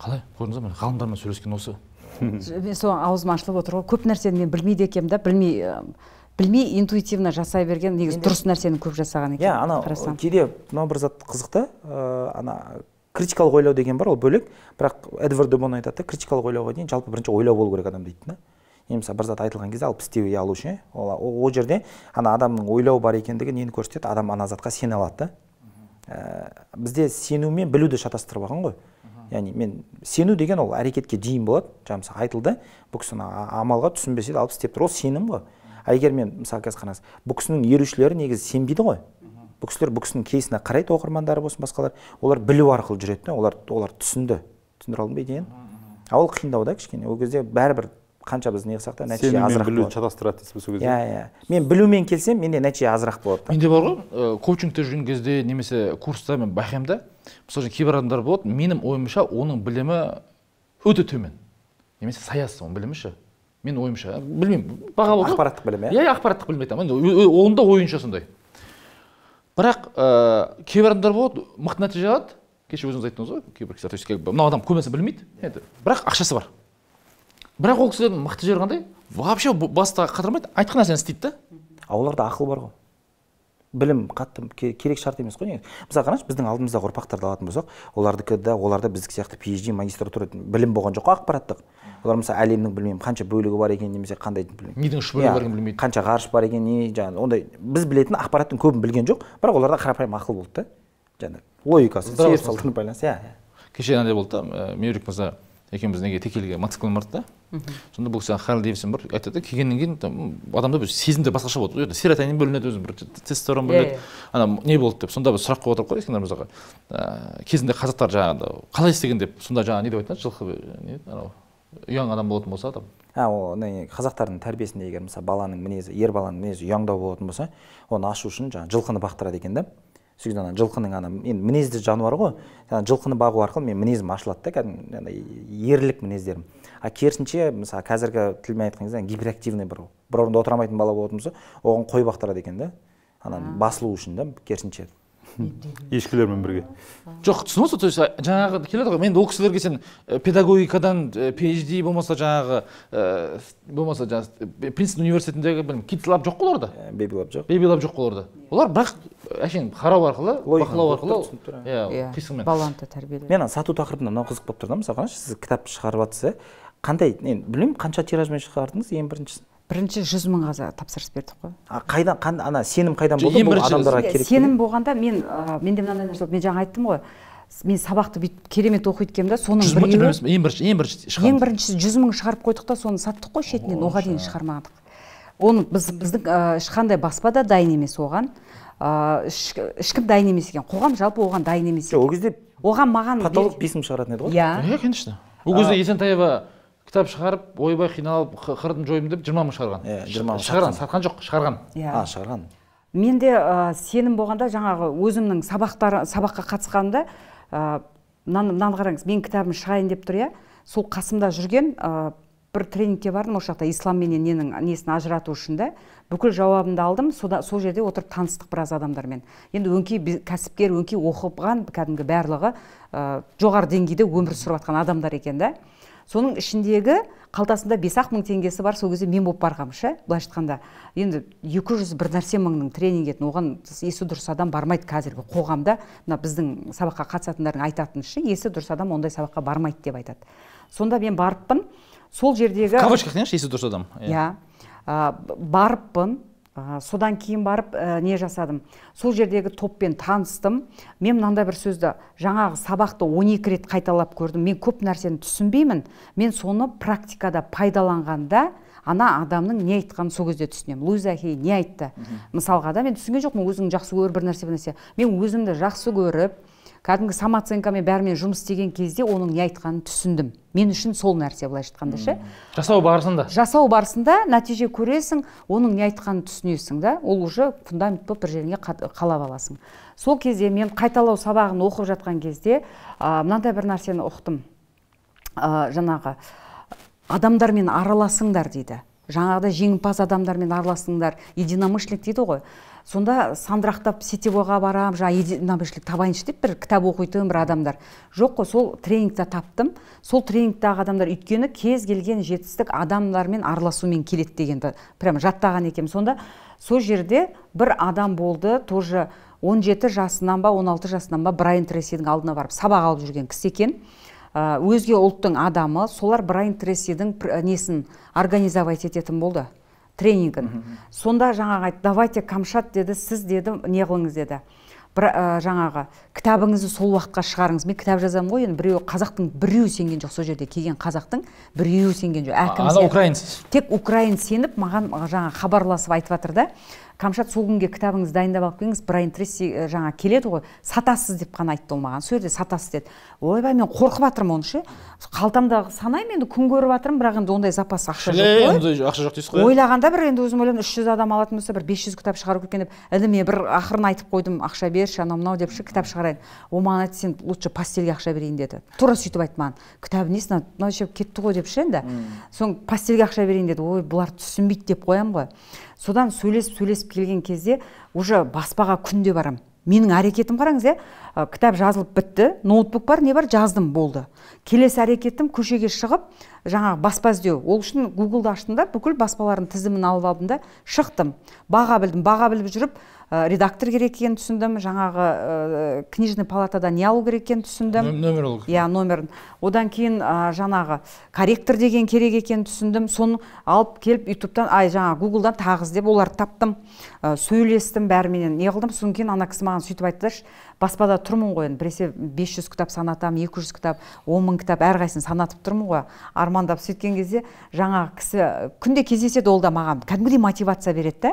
қалай көрдіңіз ба ғалымдармен сөйлескен осы мен соған аузым ашылып отыр ғой көп нәрсені мен білмейді екенмін да білмей білмей интуитивно жасай берген негізі дұрыс нәрсені көп жасаған екен иә анау кейде мынау бір зат қызық та ана критикалық ойлау деген бар ол бөлек бірақ эдвард дебон айтады да критикалық ойлауға дейін жалпы бірінші ойлау болу керек адам дейді да не бір зат айтылған кезде алып істей алу үшін иә. ол, жерде ана адамның ойлау бар екендігі нені көрсетеді адам ана затқа сене алады да ә, бізде сену мен білуді шатастырып алған ғой яғни мен сену деген ол әрекетке дейін болады жаңа мысалы айтылды бұл кісі амалға түсінбесе де алып істеп тұр ол сенім ғой а егер мен мысалы қазір қараңыз бұл кісінің ерушілері негізі сенбейді ғой бұл кісілер бұл кісінің кейсіне қарайды оқырмандары болсын басқалар олар білу арқылы жүреді да олар олар түсінді түсіндіре алдым ба идеяны а ол қиындау да кішкене ол кезде бәрібір қанша біз не қылсақ та нәтиже азырақ білу шатастырады дейсіз ба сол кезде иә иә мен білумен келсем менде нәтиже азырақ болады менде бар ғой коучингте жүрген кезде немесе курста мен байқаймын да мысалы үшін кейбір адамдар болады менің ойымша оның білімі өте төмен немесе саясы оның білімі ше менің ойымша білмеймін баға ақпараттық білім иә? иә иә ақпараттық білім айтамын оның да ойынша сондай бірақ ә, кейбір адамдар болады мықты нәтиже алады кеше өзіңіз айттыңыз ғой кейбір кісілер то есть как бы мынау адам көп нәрсе білмейді бірақ ақшасы бар бірақ ол кісілердің мықты жері қандай вообще баста қатырмайды айтқан нәрсені істейді да а оларда ақыл бар ғой білім қатты керек шарт емес қой негізі мысалы қараңызшы біздің алдымыздағы ұрпақтарды алатын болсақ олардікі да оларда біздікі сияқты phd магистратура білім болған жоқ қой ақпараттық олар мысалы әлемнің білмеймін қанша бөлігі бар екенін немесе қандай білмеймін мидың үш бөлігі иә, бар екенін білмейді қанша ғарыш бар екенін не жаңағы ондай біз білетін ақпараттың көбін білген жоқ бірақ оларда қарапайым ақыл болды да жаңағы логикасы байланысты иә, иә. кеше андай болды да мерік мырза екеуміз неге текелге мотоциклмен бардық та сонда бұл кісі харл дэвидсон бар айтады да келгеннен кейін адамда бір сезімдер басқаша болады серотонин бөлінеді өзі бір тестостерон бөлінеді иә, иә. ана не болды деп сонда біз сұрақ қойып отырмық қой ескендір мырзаға ә, кезінде қазақтар жаңағы қалай істеген деп сонда жаңағы не деп айтты жылқы не анау ұяң адам болатын болса там а ол қазақтардың тәрбиесінде егер мысалы баланың мінезі ер баланың мінезі ұяңдау болатын болса оны ашу үшін жаңағы жылқыны бақтырады екен да сөйтіп ана жылқының ана енді мінезді жануар ғой жылқыны бағу арқылы менің мінезім ашылады да кәдімгі ерлік мінездерім а керісінше мысалы қазіргі тілмен айтқан кезде гиперактивный бір бір орында отыра алмайтын бала болатын болса оған қой бақтырады екен да ана басылу үшін да керісінше ешкілермен бірге жоқ түсініп отырсыз то есть жаңағы келеді ғой енді ол кісілерге сен э, педагогикадан phd э, болмаса жаңағы э, болмаса жаңағы принстон университетіндегі білім китлаб жоқ қой оларда бебилаб жоқ бебилаб жоқ қой оларда олар бірақ әшейін қарау арқылы бақылау арқылы иә, иә қисыңмен баланы тәрбиелеу мен сату тақырыбына мынау қызық болып тұр да мысалға сіз кітап шығарып жатсыз иә қандай мен білмеймін қанша тиражмен шығардыңыз ең біріншісін бірінші жүз мыңға тапсырыс бердік қой а қайдан қан, ана сенім қайдан болды бұл адамдарға керек сенім болғанда мен ә, менде мынандай нәрсе мен жаңа айттым ғой мен сабақты бүйтіп керемет оқиды екенмін да соның біреуі ең бірінші ең бірінші шығардық ең бірінші жүз мың шығарып қойдық та соны саттық қой шетінен оған дейін шығармадық оны біз біздің ешқандай баспа да дайын емес оған ешкім дайын емес екен қоғам жалпы оған дайын емес ол кезде оған маған потолок бес мың шығаратын еді ғой иә, иә конечно ол кезде есентаева кітап шығарып ойбай қиналып қырдым жойдым деп жиырма мың шығарған иә жиырма шығарған сатқан жоқ шығарған иә а шығарған менде ә, сенім болғанда жаңағы өзімнің сабақтар сабаққа қатысқанымда ә, мынаны қараңыз менің кітабым шығайын деп тұр иә сол қасымда жүрген ә, бір тренингке бардым осы жақта ислам менен ненің несін ажырату үшін да бүкіл жауабымды алдым сода, сол жерде отырып таныстық біраз адамдармен енді өңкей кәсіпкер өңкей оқыған кәдімгі барлығы ә, жоғары деңгейде өмір сүріп жатқан адамдар екен да соның ішіндегі қалтасында бес ақ мың теңгесі бар сол кезде мен болып барғанмын ше былайша айтқанда енді екі жүз бір нәрсе мыңның тренинг етін оған есі дұрыс адам бармайды қазіргі қоғамда мына біздің сабаққа қатысатындардың айтатыны ше есі дұрыс адам ондай сабаққа бармайды деп айтады сонда мен барыппын сол жердегі в кавычках есі дұрыс адам иә, иә. барыппын ә, содан кейін барып ә, не жасадым сол жердегі топпен таныстым мен мынандай бір сөзді жаңағы сабақты 12 рет қайталап көрдім мен көп нәрсені түсінбеймін мен соны практикада пайдаланғанда ана адамның не айтқанын сол кезде түсінемін луиза хей не айтты мысалға да мен түсінген жоқпын өзің жақсы көр бір нәрсе бір нәрсе мен өзімді жақсы көріп кәдімгі самооценкамен бәрімен жұмыс істеген кезде оның не айтқанын түсіндім мен үшін сол нәрсе былайша айтқанда ше жасау барысында жасау барысында нәтиже көресің оның не айтқанын түсінесің да ол уже фундамент болып бір жеріңе қалап аласың сол кезде мен қайталау сабағын оқып жатқан кезде ә, мынандай бір нәрсені ұқтым ә, жаңағы адамдармен араласыңдар дейді жаңағыдай жеңімпаз адамдармен араласыңдар единомышленник дейді ғой сонда сандырақтап сетевойға барам жаңағы единомышленник табайыншы деп бір кітап оқитын бір адамдар жоқ қой сол тренингті таптым сол тренингтегі адамдар өйткені кез келген жетістік адамдармен араласумен келеді дегенді прям жаттаған екенмін сонда сол жерде бір адам болды тоже 17 жасынан ба 16 жасынан ба брайан трессидің алдына барып сабақ алып жүрген кісі екен ә, өзге ұлттың адамы солар брайан трессидің несін организовать ететін болды тренингін сонда жаңағы айтты давайте камшат деді сіз деді не қылыңыз деді бір ә, жаңағы кітабыңызды сол уақытқа шығарыңыз мен кітап жазамын ғой енді біреуі қазақтың біреуі сенген жоқ сол жерде келген қазақтың біреуі сенген жоқ әкім ана тек украин сеніп маған жаңа хабарласып айтып жатыр да кәмшат сол күнге кітабыңызды дайындап алып келіңіз брайн тресси э, жаңа келеді ғой сатасыз деп қана айтты ол маған сол жерде сатасыз деді ойбай мен қорқып жатырмын оны ше қалтамдағы санаймын енді күн көріп жатырмын бірақ енді ондай запас ақша жоқ қой ондай ақша жоқ дейсіз ғой ойлағанда бір енді өзім ойлаймын үш жүз адам алатын болса бір бес жүз кітап шығару керек екен деп ініме бір ақырын айтып қойдым ақша берші анау мынау депші кітап шығарайын ол маған айтты сен лучше пастельге ақша берейін деді тура сөйтіп айтты маған кітабы несі мынау мынау кетті ғой ше енді соң пастельге ақша берейін деді ой бұлар түсінбейді деп қоямын ғой содан сөйлесіп сөйлесіп келген кезде уже баспаға күнде барамын менің әрекетім қараңыз иә кітап жазылып бітті ноутбук бар не бар жаздым болды келесі әрекетім көшеге шығып жаңағы баспа іздеу ол үшін гуглды аштым да бүкіл баспалардың тізімін алып алдым да шықтым баға білдім баға біліп жүріп редактор керек екенін түсіндім жаңағы ә, книжный палатада не алу керек екенін түсіндім номер алу иә номерін одан кейін ә, жаңағы корректор деген керек екенін түсіндім соны алып келіп ютубтан ай жаңағы гуглдан тағы іздеп оларды таптым ә, сөйлестім бәріменен не қылдым содан кейін ана кісі маған сөйтіп айтты баспада тұрмын ғой енді біресе 500 кітап санатам 200 кітап он мың кітап әрқайсысын санатып тұрмын ғой армандап сөйткен кезде жаңағы кісі күнде кездеседі ол да маған кәдімгідей мотивация береді да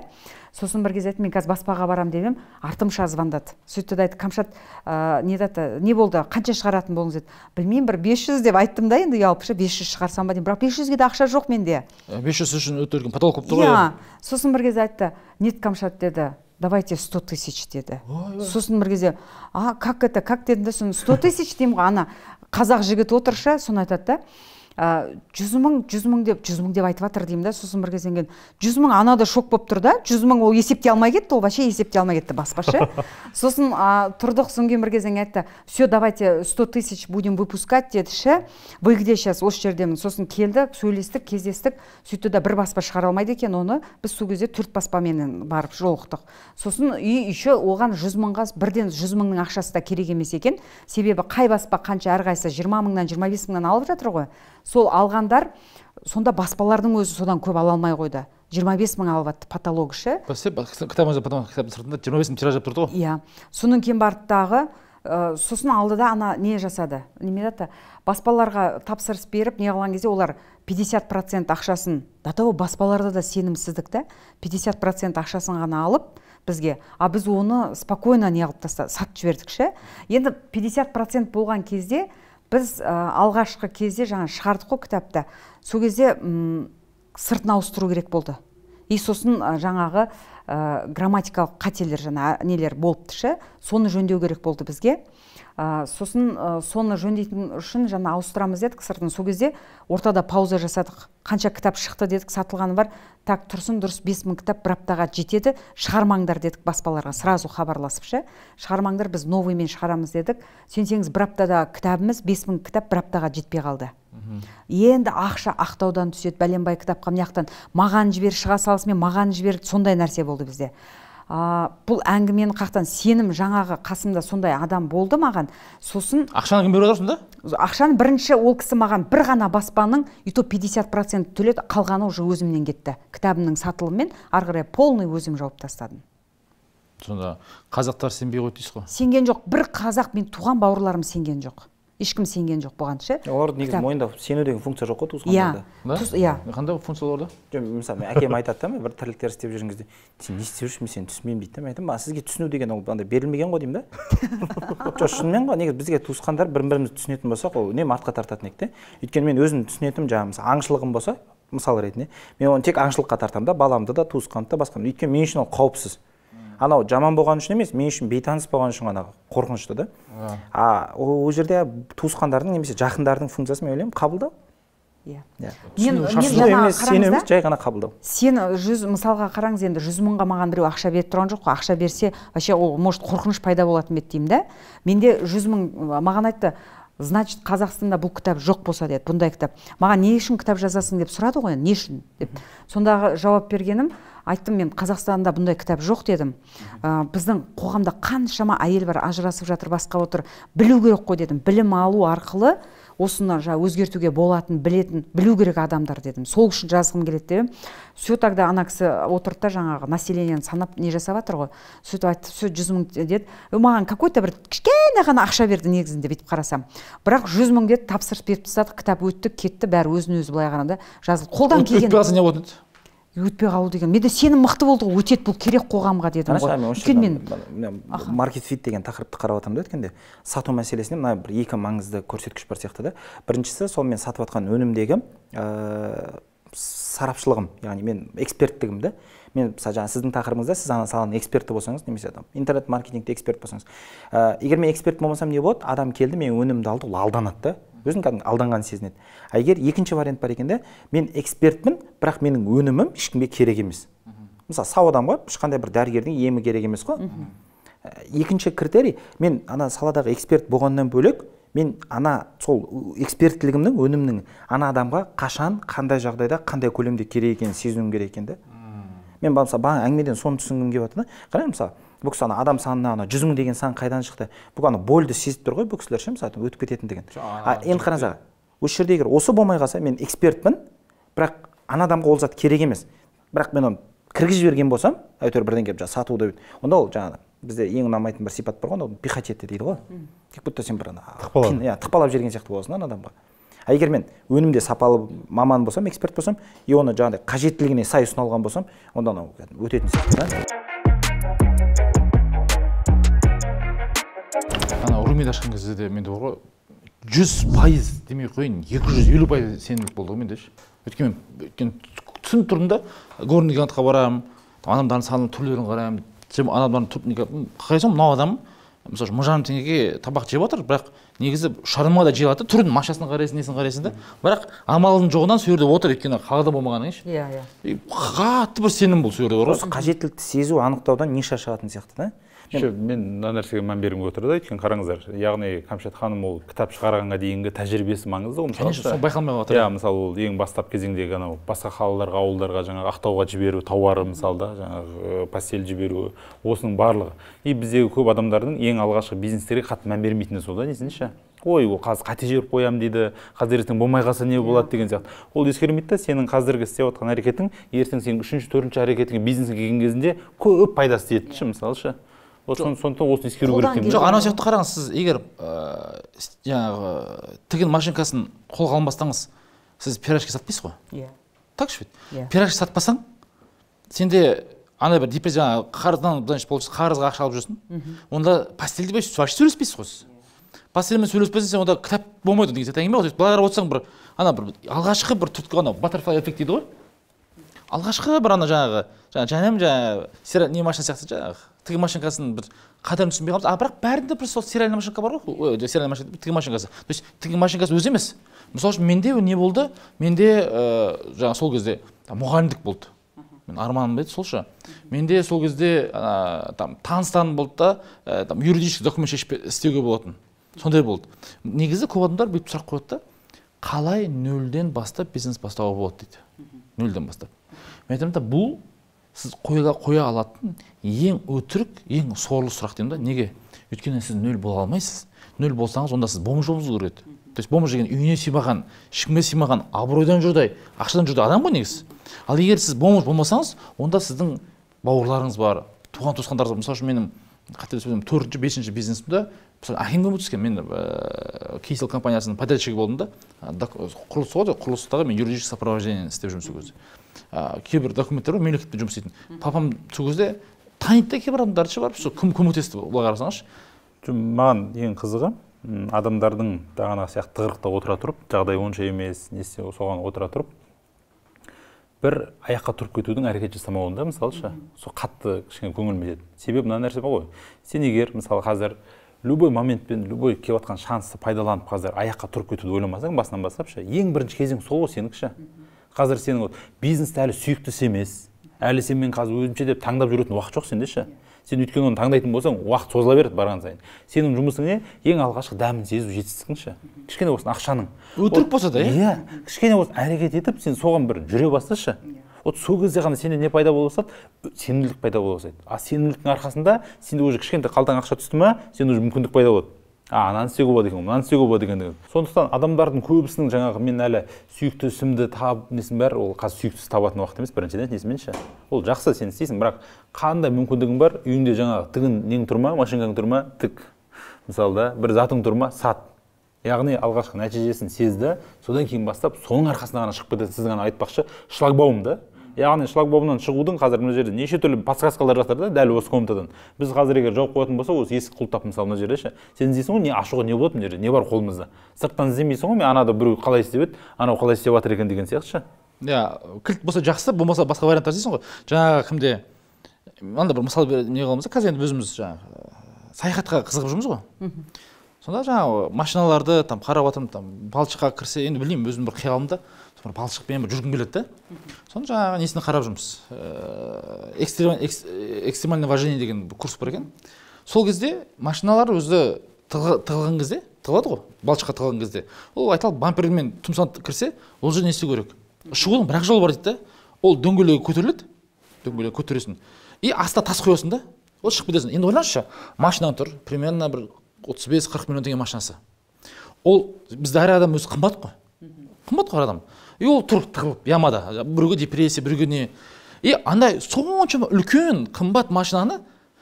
сосын бір кезде айттым мен қазір баспаға барам деп едім артымша звондады сөйтті да айтты кәмшат ә, не дады не болды қанша шығаратын болдыңыз деді білмеймін бір 500 деп айттым да енді ұялып ше бес жүз шығарсам ба деймін бірақ бес жүзге де ақша жоқ менде ә, бес жүз үшін өте потолок болып тұр ғой иә сосын бір кезде айтты нет кәмшат деді давайте сто тысяч деді сосын бір кезде а как это как дедім да сосын сто тысяч деймін ғой ана қазақ жігіт отырша соны айтады да жүз мың жүз мың деп жүз мың деп айтып жатыр деймін да сосын бір кезден кейін жүз мың ана да шок болып тұр да жүз мың ол есептей алмай кетті ол вообще есептей алмай кетті басқаша сосын тұрдық содан кейін бір кезден кейін айтты все давайте сто тысяч будем выпускать деді ше вы где сейчас осы жердемін сосын келді сөйлестік кездестік сөйтті да бір баспа шығара алмайды екен оны біз сол кезде төрт баспаменен барып жолықтық сосын и еще оған жүз мыңға бірден жүз мыңның ақшасы да керек емес екен себебі қай баспа қанша әрқайсысы жиырма мыңнан жиырма бес мыңнан алып жатыр ғой сол алғандар сонда баспалардың өзі содан көп ала алмай қойды жиырма бес мың алып жатты потолог ше кітаптың сыртында жиырма бес мың тираж тұрды ғой иә содан кейін барды дағы ә, сосын алды да ана не жасады неме аты баспаларға тапсырыс беріп не қылған кезде олар 50 процент ақшасын до того баспаларда да сенімсіздік та 50 процент ақшасын ғана алып бізге а біз оны спокойно не қылып таста сатып жібердік ше енді 50 процент болған кезде біз алғашқы кезде жаңа шығардық қой кітапты сол кезде сыртын ауыстыру керек болды и сосын жаңағы ә, грамматикалық қателер жаңа нелер болыпты ше соны жөндеу керек болды бізге ә, сосын соны жөндейтін үшін жаңа ауыстырамыз дедік сыртын сол кезде ортада пауза жасадық қанша кітап шықты дедік сатылғаны бар так тұрсын дұрыс бес мың кітап бір аптаға жетеді шығармаңдар дедік баспаларға сразу хабарласып ше шығармаңдар біз новыймен шығарамыз дедік сенсеңіз бір аптада кітабымыз бес мың кітап бір аптаға жетпей қалды енді ақша ақтаудан түседі бәленбай кітапқа мына жақтан маған жібер шыға салысымен маған жібер сондай нәрсе болды бізде а, бұл әңгімені қақтан сенім жаңағы қасымда сондай адам болды маған сосын ақшаны кім беріп жатыр сонда ақшаны бірінші ол кісі маған бір ғана баспаның и то пятьдесят процент төледі қалғаны уже өзімнен кетті кітабымның сатылымымен ары қарай полный өзім жауып тастадым сонда қазақтар сенбей қойды дейсіз ғой сенген жоқ бір қазақ мен туған бауырларым сенген жоқ ешкім сенген жоқ бұған ше оларды негізі мойындау сену деген функция жоқ қой туысқандарда иә иә қандай функция оларда мысалы әкем айтады да бір тірліктер істеп жүрген кезде сен не істеп жүрсің мен сені түсінбеймін дейді да мен айтамын сізге түсіну деген ол андай берілмеген ғой деймін да жоқ шынымен ғой негізі бізге туысқандар бір бірімізді түсінетін болсақ ол үнемі артқа тартатын едік да өйткені мен өзім түсінетінім жаңағы мысалы аңшылығым болса мысал ретінде мен оны тек аңшылыққа тартамын да баламды да туысқанды да басқа өйткені мен үшін ол қауіпсіз анау жаман болған үшін емес мен үшін бейтаныс болған үшін ғана қорқынышты да а ол жерде туысқандардың немесе жақындардың функциясы мен ойлаймын қабылдау иә, иә. сену емес жай ғана қабылдау сен жүз мысалға қараңыз енді жүз мыңға маған біреу ақша беріп тұрған жоқ қой ақша берсе вообще ол может қорқыныш пайда болатын ба еді деймін да менде жүз мың маған айтты значит қазақстанда бұл кітап жоқ болса деді бұндай кітап маған не үшін кітап жазасың деп сұрады ғой не үшін деп сондағы жауап бергенім айттым мен қазақстанда бұндай кітап жоқ дедім ә, біздің қоғамда қаншама әйел бар ажырасып жатыр басқа отыр білу керек қой дедім білім алу арқылы осыны жаңағы өзгертуге болатынын білетін білу керек адамдар дедім сол үшін жазғым келеді деп все тогда ана кісі отырды да жаңағы населениені санап не жасап жатыр ғой сөйтіп айтты все жүз мың деді маған какой то бір кішкене ғана ақша берді негізінде бүйтіп қарасам бірақ жүз мың деді тапсырыс беріп тастадық кітап өтті кетті бәрі өзін өзі былай қарағанда жазылды қолдан келген өтпей қалу деген менде сенім мықты болды ғой өтеді бұл керек қоғамға дедім ғой мен маркет фит деген тақырыпты қарап жатырмын да өткенде сату мәселесінде мына бір екі маңызды көрсеткіш бар сияқты да біріншісі сол мен сатып жатқан өнімдегі ә, сарапшылығым яғни мен эксперттігім да мен мысалы жаңағы сіздің тақырыбыңызда сіз ана саланың эксперті болсаңыз немесе там интернет маркетингте эксперт болсаңыз ә, егер мен эксперт болмасам не болады адам келді менің өнімді алды ол алданады да өзін кәдімгі алданған сезінеді ал егер екінші вариант бар екен мен экспертпін бірақ менің өнімім ешкімге керек емес мысалы сау адамға ешқандай бір дәрігердің емі керек емес қой ә, екінші критерий мен ана саладағы эксперт болғаннан бөлек мен ана сол эксперттілігімнің өнімнің ана адамға қашан қандай жағдайда қандай көлемде керек екенін сезінуім керек екен да мен мысалы бағана әңгімеден соны түсінгім келіп жатыр да қараңыз мысалы бұл кісі ана адам санына ана жүз мың деген сан қайдан шықты бұл ана больді сезіп тұр ғой бұл кісілер ше мысалы өтіп кететін деген а енді қараңыз аға осы жерде егер осы болмай қалса мен экспертпін бірақ ана адамға ол зат керек емес бірақ мен оны кіргізіп жіберген болсам әйтеуір бірдеңе келіп жаңағы сату деп онда ол жаңағы бізде ең ұнамайтын бір сипат бар ғой анау пихотетті дейді ғой как будто сен бір ана тықпалап иә тықпалап жіберген сияқты боласың ана адамға а егер мен өнімде сапалы маман болсам эксперт болсам и оны жаңағыдай қажеттілігіне сай ұсына алған болсам онда анау өтетін сияқты да ана ұрымед ашқан кезде де менде бар ғой жүз пайыз демей ақ қояйын екі жүз елу пайыз сенімділік болды ғой ше өйткені мен өйткені түсініп тұрдым да горный кантқа барамын адамдардың санын түрлерін қараймын адамдардың қайсам мынау адам мысалы үшін мың жарым теңгеге табақ жеп жатыр бірақ негізі ұшарма да жығылады да түрін машасын қарайсың несін қарайсың да бірақ амалының жоғынан сол жерде отыр өйткені қалада болмағаннан кейін иә иә қатты бір сенім бұл сол жерде қажеттілікті сезу анықтаудан не шығатын сияқты да еще мен мына нәрсеге мән бергім келіп отыр да өйткені қараңыздар яғни кәмшат ханым ол кітап шығарғанға дейінгі тәжірибесі маңызды ғой мысалы сол байқалмай қалып иә мысалы ол ең бастап кезеңдегі анау басқа қалаларға ауылдарға жаңағы ақтауға жіберу тауары мысалы да жаңағы постель жіберу осының барлығы и біздегі көп адамдардың ең алғашқы бизнестерге қатты мән бермейтіні сол да несінші ой ол қазір қате жіберіп қоямын дейді қазір ертең болмай қалса не болады деген сияқты ол ескермейді да сенің қазіргі істеп жатқан әрекетің ертең сенің үшінші төртінші әрекетіңе бизнеске келген кезінде көп пайдасы тиетін ше мысалы ше сондықтан осыны ескеру керек деймін жоқ анау сияқты қараңыз сіз егер э, жаңағы тігін машинкасын қолға алмасаңыз сіз пирожки сатпайсыз ғой иә так же иә. пирожки сатпасаң сенде андай бір депрессия жаңағы қарыздан қарызға ақша алып жүрсің онда постельде вообще сөйлеспейсіз ғой сіз постельмен сөйлеспесең сен онда кітап болмайды деген сияқты әңгіме ғой былай қарап отырсаң бір ана бір алғашқы бір түрткі анау баттерфлай эффект дейді ғой алғашқы бір ана жаңағы жаңағы жаным жаңағы не машина сияқты жаңағы тігін машинкасын бір қадірін түсінбей қаламыз а бірақ бәрінде бір сол стиральный машинка бар ғой стиральный машинка тігін машинкасы то есть тігін машинкасы өзі емес мысалы үшін менде не болды менде ә, жаңа сол кезде мұғалімдік болды мен арманым еді сол ше менде сол кезде ә, там таныстарым болды да ә, там юридический документ шешіп істеуге болатын сондай болды негізі көп адамдар бүйтіп сұрақ қояды да қалай нөлден бастап бизнес бастауға болады дейді нөлден бастап мен айтамын да бұл сіз қойға қоя алатын ең өтірік ең сорлы сұрақ деймін да неге өйткені сіз нөл бола алмайсыз нөл болсаңыз онда сіз бомж болуыңыз керек еді то есть бомж деген үйіне сыймаған ешкімге сыймаған абыройдан жұрдай ақшадан жұрдай адам ғой негізі ал егер сіз бомж болмасаңыз онда сіздің бауырларыңыз бар туған туысқандарыңыз бар мысалы үшін менің қателеспесем төртінші бесінші бизнесімде мысалы әкем көмектескен мен ыыы э, кейсел компаниясының подрядчигі болдым да э, э, құрылыс ғой құрылыстағы мен юридический сопровождение істеп жүрмін сол кезде ә, кейбір документтер бар мемлекетпен жұмыс істейтін папам сол кезде таниды да кейбір адамдарды ше барып сол кім көмектесті былай қарасаңызшы маған ең қызығы адамдардың бағанағы сияқты тығырықта отыра тұрып жағдай онша емес не соған отыра тұрып бір аяққа тұрып кетудің әрекет жасамауында мысалы ше сол қатты кішкене көңілім кетеді себебі мына нәрсе бар ғой сен егер мысалы қазір любой моментпен любой келіп жатқан шансты пайдаланып қазір аяққа тұрып кетуді ойламасаң басынан бастап ше ең бірінші кезең сол ғой сенікі ше қазір сенің вот бизнесті әлі сүйіктісі емес әлі сен мен қазір өзімше деп таңдап жүретін уақыт жоқ сенде ше сен өйткені оны таңдайтын болсаң уақыт созыла береді барған сайын сенің жұмысың не ең алғашқы дәмін сезу жетістігің ше кішкене болсын ақшаның өтірік болса да иә иә кішкене болсын әрекет етіп сен соған бір жүре басташы вот иә. сол кезде ғана сенде не пайда бола бастады сенімділік пайда бола бастайды а сенімділіктің арқасында сенде уже кішкентай қалтаңа ақша түсті ма сенде уже мүмкіндік пайда болады а мынаны істеуге болады екен мынаны істеуге болады екен деген сондықтан адамдардың көбісінің жаңағы мен әлі сүйікті ісімді табып несін бәрі ол қазір сүйікті іс табатын уақыт емес біріншіден несіменші ол жақсы сен істейсің бірақ қандай мүмкіндігің бар үйіңде жаңағы тігін нең тұр ма машинкаң тұр ма тік мысалы да бір затың тұр ма сат яғни алғашқы нәтижесін сезді содан кейін бастап соның арқасында ғана шығып кетеді сіз ғана айтпақшы шлагбаум да яғни шлагбаумнан шығудың қазір мына жерде неше түрлі подсказкалар жатыр да дәл осы комнатадан біз қазір егер жауып қоятын болса осы есік құлттап мысалы мына жерде ше сен іздейсің ғой не ашуға не болады мына жерде не бар қолымызда сырттан іздемейсің ғой мен анада біреу қалай істеп еді анау қалай істеп жатыр екен деген сияқты ше иә кілт болса жақсы болмаса басқа варианттар іздейсің ғой жаңағы кімде мынандай бір мысал не қыламыз қазір енді өзіміз жаңағы саяхатқа қызығып жүрміз ғой сонда жаңағы машиналарды там қарап жатырмын там балшыққа кірсе енді білмеймін өзімнің бір қиялымда бір балшықпен бір жүргім келеді да соны жаңағы несіне қарап жүрміз э, экстремальное вожение деген курс бар екен сол кезде машиналар өзі тығылған кезде тығылады ғой балшыққа тығылған кезде ол айталық бампермен тұмсан кірсе ол жерде не істеу керек шығудың бір ақ жолы бар дейді да ол дөңгелегі көтеріледі дөңгелегі көтересің и астына тас қоясың да ол шығып кетесің енді ойлаңызшы машина тұр примерно бір отыз бес қырық миллион теңге машинасы ол бізде әр адам өзі қымбат қой қымбат қой әр адам и ол тұр тығылып ямада біреуге депрессия біреуге не и андай соншама үлкен қымбат машинаны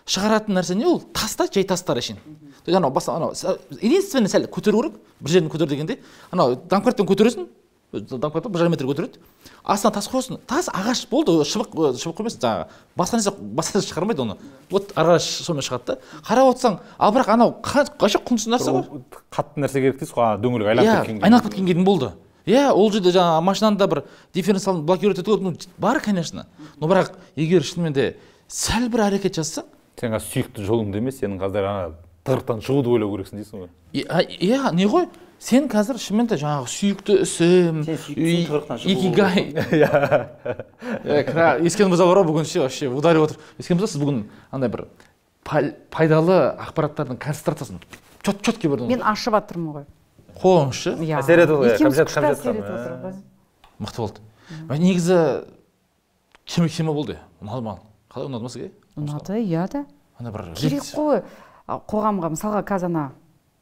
шығаратын нәрсе не ол таста жай тастар әшейін то есть анау баста анау единственный сәл көтеру керек бір жерін көтер дегенде анау домкраттан көтересің домкрат бір жарым метр көтереді астына тас қоясың тас ағаш болды шыбық шыбық емес жаңағы басқа нәрсе басқа нәрсе шығармайды оны вот ара сонымен шығады да қарап отырсаң ал бірақ анау вообще құнсыз нәрсе ғой қатты нәрсе керек дейсіз ғой дөңгелек иә, айналып кеткен айналып кеткен дейін болды иә ол жерде жаңағы машинаны да бір дифференциалды блокировать етуге ну бар конечно но бірақ егер шынымен де сәл бір әрекет жасасаң сен қазір сүйікті жолыңды емес сенің қазір ана тығырықтан шығуды ойлау керексің дейсің ғой иә не ғой сен қазір шынымен де жаңағы сүйікті ісім икигай иә. ескен мырза бар ғой бүгін ше вообще ударып отыр ескен мырза сіз бүгін андай бір пайдалы ақпараттардың концентрациясын четкий бір мен ашып жатырмын ғой қуаңызшы иә әсер етіп кәмшат кәмшатқа мықты болды негізі кеме кеме болды ұнады маған қалай ұнады ма сізге ұнады иә да ана бір керек қой қоғамға мысалға қазір ана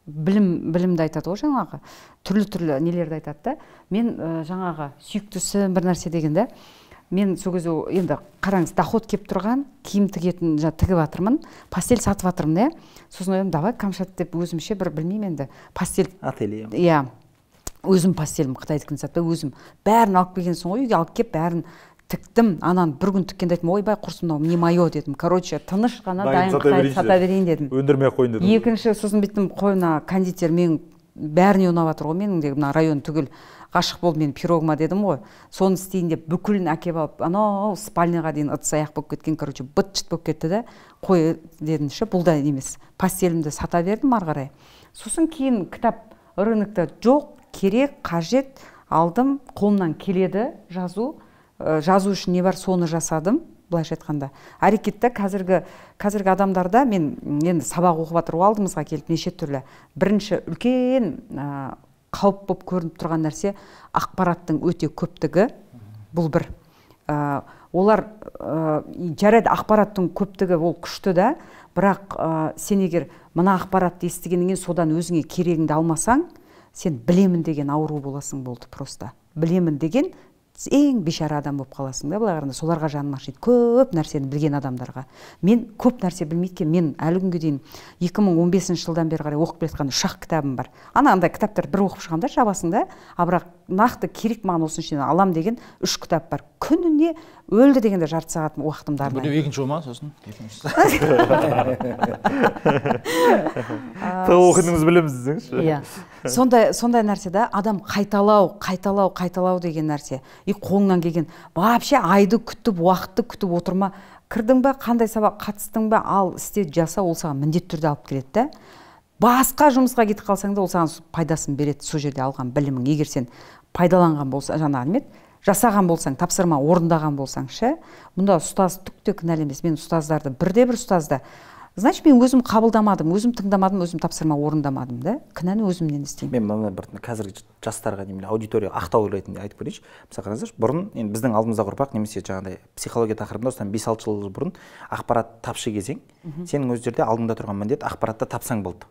білім білімді айтады ғой жаңағы түрлі түрлі нелерді айтады да мен жаңағы сүйіктісі бір нәрсе деген да мен сол кезде енді қараңыз доход келіп тұрған киім тігетін жаңа тігіп жатырмын пастель сатып жатырмын иә сосын ойладым давай кәмшат деп өзімше бір білмеймін енді пастель ателье иә өзім пастелім қытайдікін сатпай өзім бәрін алып келгенсің ғой үйге алып келіп бәрін тіктім ананы бір күн тіккенде айттым ойбай құрсын мынау не мое дедім короче тыныш қана дайын сата берейін дедім өндірмей ақ қояйын дедім екінші сосын бүйттім қой мына кондитер менің бәріне ұнап жатыр ғой менің де мына район түгіл ғашық бол мен пирогыма дедім ғой соны істейін деп бүкілін әкеп алып анау спальняға дейін ыдыс аяқ болып кеткен короче быт шыт болып кетті да қой дедім ше бұл да емес постелімді сата бердім ары қарай сосын кейін кітап рынокта жоқ керек қажет алдым қолымнан келеді жазу э, жазу үшін не бар соны жасадым былайша айтқанда әрекетті қазіргі қазіргі адамдарда мен енді сабақ оқып жатыр алдымызға келіп неше түрлі бірінші үлкен ә, қауіп болып көрініп тұрған нәрсе ақпараттың өте көптігі бұл бір олар ә, жарайды ақпараттың көптігі ол күшті да бірақ ә, сен егер мына ақпаратты естігеннен содан өзіңе керегіңді алмасаң сен білемін деген ауру боласың болды просто білемін деген ең бейшара адам болып қаласың да былай қарағанда соларға жаның ашиды көп нәрсені білген адамдарға мен көп нәрсе білмейді екенмін мен әлі күнге дейін 2015 жылдан бері қарай оқып келе жатқан үш ақ кітабым бар анандай кітаптарды бір оқып шығамын да жабасың да а бірақ нақты керек маған ішінен алам деген үш кітап бар күніне өлді дегенде жарты сағат уақытымды арнаймын біреу екінші болма сосын тағы оқитыныңызды білеміз десеңізші иә сондай сондай нәрсе да адам қайталау қайталау қайталау деген нәрсе и қолыңнан келген вообще айды күтіп уақытты күтіп отырма кірдің ба қандай сабақ қатыстың ба ал істе жаса ол саған міндетті түрде алып келеді да басқа жұмысқа кетіп қалсаң да ол саған пайдасын береді сол жерде алған білімің егер сен пайдаланған болса жаңағы не жасаған болсаң тапсырма орындаған болсаң ше мұнда ұстаз түк те кінәлі емес мен ұстаздарды бірде бір ұстазды значит мен өзім қабылдамадым өзім тыңдамадым өзім тапсырма орындамадым да кінәні өзімнен іздеймін мен мына бір қазіргі жастарға немесе аудиторияға ақтау ретінде айтып көрейінші мысалы қараңыздаршы бұрын енді біздің алдымыздағы ұрпақ немесе жаңағыдай психология тақырыбында осыдан бес алты жыл бұрын ақпарат тапшы кезең сенің өздерде алдыңда тұрған міндет ақпаратты тапсаң болды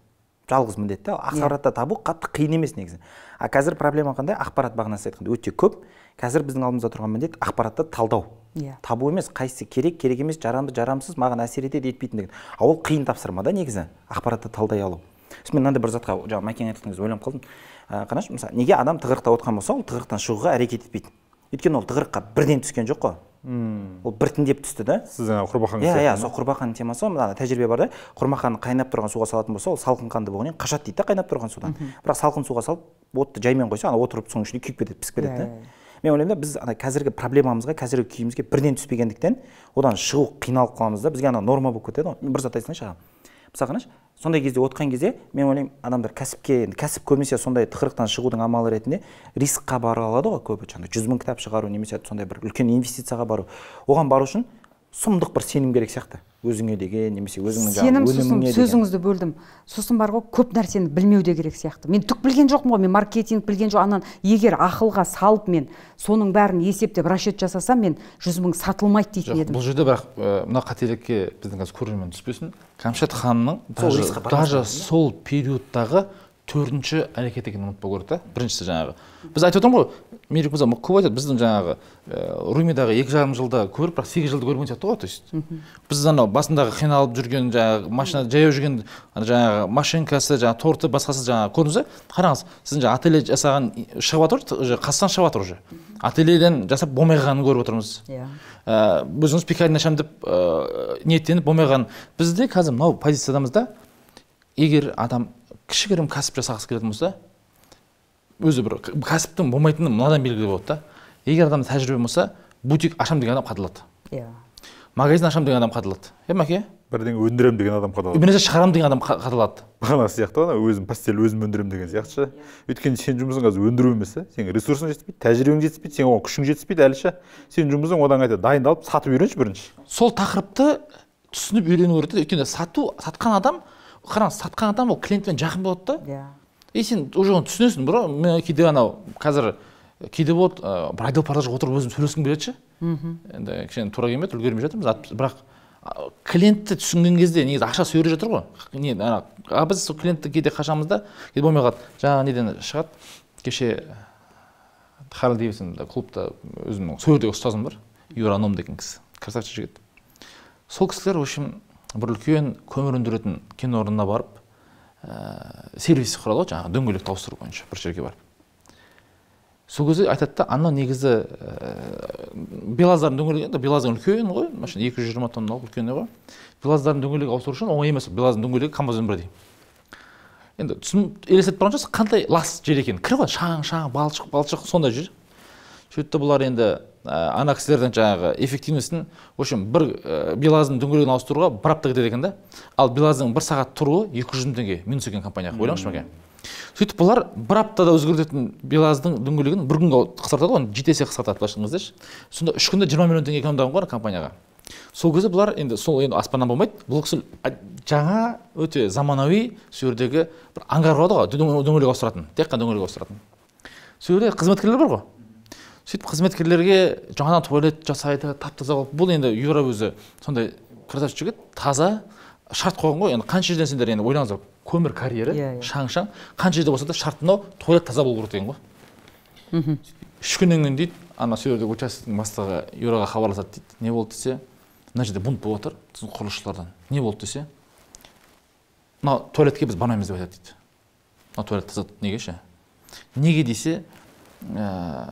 жалғыз міндет иә. та ақпаратты табу қатты қиын емес негізі а қазір проблема қандай ақпарат бағана сіз айтқандай өте көп қазір біздің алдымызда тұрған міндет ақпаратты талдау иә yeah. табу емес қайсысы керек керек емес жарамды жарамсыз маған әсер етеді етпейтіндігін а ол қиын тапсырма да негізі ақпаратты талдай алу сосын мен мынандай бір затқа жаңа мәкең айтқан кезде ойланып қалдым ә, қарашы қанаш мысалы неге адам тығырықта отқан болса ол тығырықтан шығуға әрекет етпейді өйткені ол тығырыққа бірден түскен жоқ қой ол біртіндеп түсті да сіз жаңағы құрбақан иә иә сол құрбақан темасы ғой мына тәжірибе бар да құрмақаны қайнап тұрған суға салатын болса ол салқын қанды болғаннан кейін қашады дейді да қайнап тұрған судан бірақ салқын суға салып отты жаймен қойса ана отырып соның ішінде күйіп кетеді пісіп кетеді да иә, иә, иә. мен ойлаймын да біз ана қазіргі проблемамызға қазіргі күйімізге бірден түспегендіктен одан шығу қиналып қаламыз да бізге ана норма болып кетеді ғой бір зат айтсайшы аға мысалы қараңызшы сондай кезде отқан кезде мен ойлаймын адамдар кәсіпке енді кәсіп көбінесе сондай тығырықтан шығудың амалы ретінде рискқа бара алады ғой көбі жаңағыдай жүз мың кітап шығару немесе сондай бір үлкен инвестицияға бару оған бару үшін сұмдық бір сенім керек сияқты өзіңе деген немесе өзіңнің сенім сосын сөзіңізді бөлдім сосын бар ғой көп нәрсені білмеу де керек сияқты мен түк білген жоқпын ғой мен маркетинг білген жоқ анан егер ақылға салып мен соның бәрін есептеп расчет жасасам мен жүз мың сатылмайды дейтін едім бұл жерде бірақ мына қателікке біздің қазір көрермен түспесін кәмшат ханымның даже сол периодтағы төртінші әрекет екенін ұмытпау керек та біріншісі жаңағы біз айтып отырмын ғой мерік мырза көп айтады біздің жаңағы ә, э, румидағы екі жарым жылда көріп бірақ сегіз жылды көрген сияқты ғой то есть біз анау басындағы қиналып жүрген жаңағы машина жаяу жүрген жаңағы машинкасы жаңағы торты басқасы жаңағы көрдіңіз ба қараңыз сіздің жаңағы ателье жасаған шығып жатыр уже қасынан шығып жатыр уже ательеден жасап болмай қалғанын көріп отырмыз иә yeah. Э, өзіңіз пекарня ашамын деп ә, ниеттеніп болмай қалған бізде қазір мынау позициядамыз да егер адам кішігірім кәсіп жасағысы келетін болса өзі бір кәсіптің болмайтыны мынадан белгілі болады да егер адамда тәжірибе болса бутик ашам деген адам қадалады иә магазин ашамын деген адам қадалады иә мәке бірдеңе өндіремін деген адам қадалады бірнәрсе шығарамын деген адам қадалады бағана сияқты ғой өзім пастель өзім өндіремін деген сияқты ше иә. өйткені сенің жұмысың қазір өндіру емес иә сенің ресурсың жетіспейді тәжірибең жетіспейді сенің оған күшің жетіспейді әлі ше сенің жұмысың одан қайта дайындалып сатып үйренші бірінші сол тақырыпты түсініп үйрену керек өйткені сату сатқан адам қараңыз сатқан адам ол клиентпен жақын болады да иә и сен уже оны түсінесің бірақ мен кейде анау қазір э, кейде болады ә, бір бара жатып отырып өзім сөйлескім келеді ше мхм енді кішкене тура келмеді үлгермей жатырмыз бірақ клиентті түсінген кезде негізі ақша сөйлеп жатыр ғой не ана а біз сол клиентті кейде қашамыз да кейде болмай қалады жаңағы неден шығады кеше харл дэвисон клубта өзімнің сол жердегі ұстазым бар юра ном деген кісі красавчик жігіт сол кісілер в общем бір үлкен көмір өндіретін кен орнына барып ә, сервис құрады ғой жаңағы дөңгелекті ауыстыру бойынша бір жерге барып сол кезде айтады да анау негізі ә, белаздарын дөңгелегі енді белаздың үлкен ғой машина екі жүз жиырма тонналық үлкен ғой белаздардың дөңгелегі ауыстыру үшін оңай емес белаздың дөңгелегі камазбен бірдей енді түсін елестетіп тұрған шығарсыз қандай лас жер екенін кір ғой шаң шаң балшық балшық сондай жер сөйтті бұлар енді ә, ана кісілердің жаңағы эффективностін в общем бір ә, белаздың дөңгелегін ауыстыруға бір апта кетеді екен да ал белаздың бір сағат тұруы екі жүз мың теңге минус екен компанияға ойлаңызшы мәке сөйтіп бұлар бір аптада өзгертетін белаздың дөңгелегін бір күнге қысқартады ғой жеті есе қысқартады былайша айтқаныңыздашы сонда үш күнде жиырма миллион теңге экономдаған ғой компанияға сол кезде бұлар енді сол енді аспаннан болмайды бұл кісі жаңа өте заманауи сол жердегі бір ангар болады ғой дөңгелек ауыстыратын тек қана дөңгелек ауыстыратын сол жерде қызметкерлер бар ғой сөйтіп қызметкерлерге жаңадан туалет жасайды тап таза қылып бұл енді юра өзі сондай красавчик жігіт таза шарт қойған ғой енді қанша жерден сендер енді ойлаңыздар көмір карьері yeah, иә, yeah. Иә. шаң шаң қанша жерде болса да шарт мынау туалет таза болу керек деген ғой мхм үш күннен кейін дейді ана севердегі участоктың бастығы юраға хабарласады дейді не болды десе мына жерде бунт болып жатыр сіздің құрылысшылардан не болды десе мына туалетке біз бармаймыз деп айтады дейді мына туалет таза неге ше неге десе ә,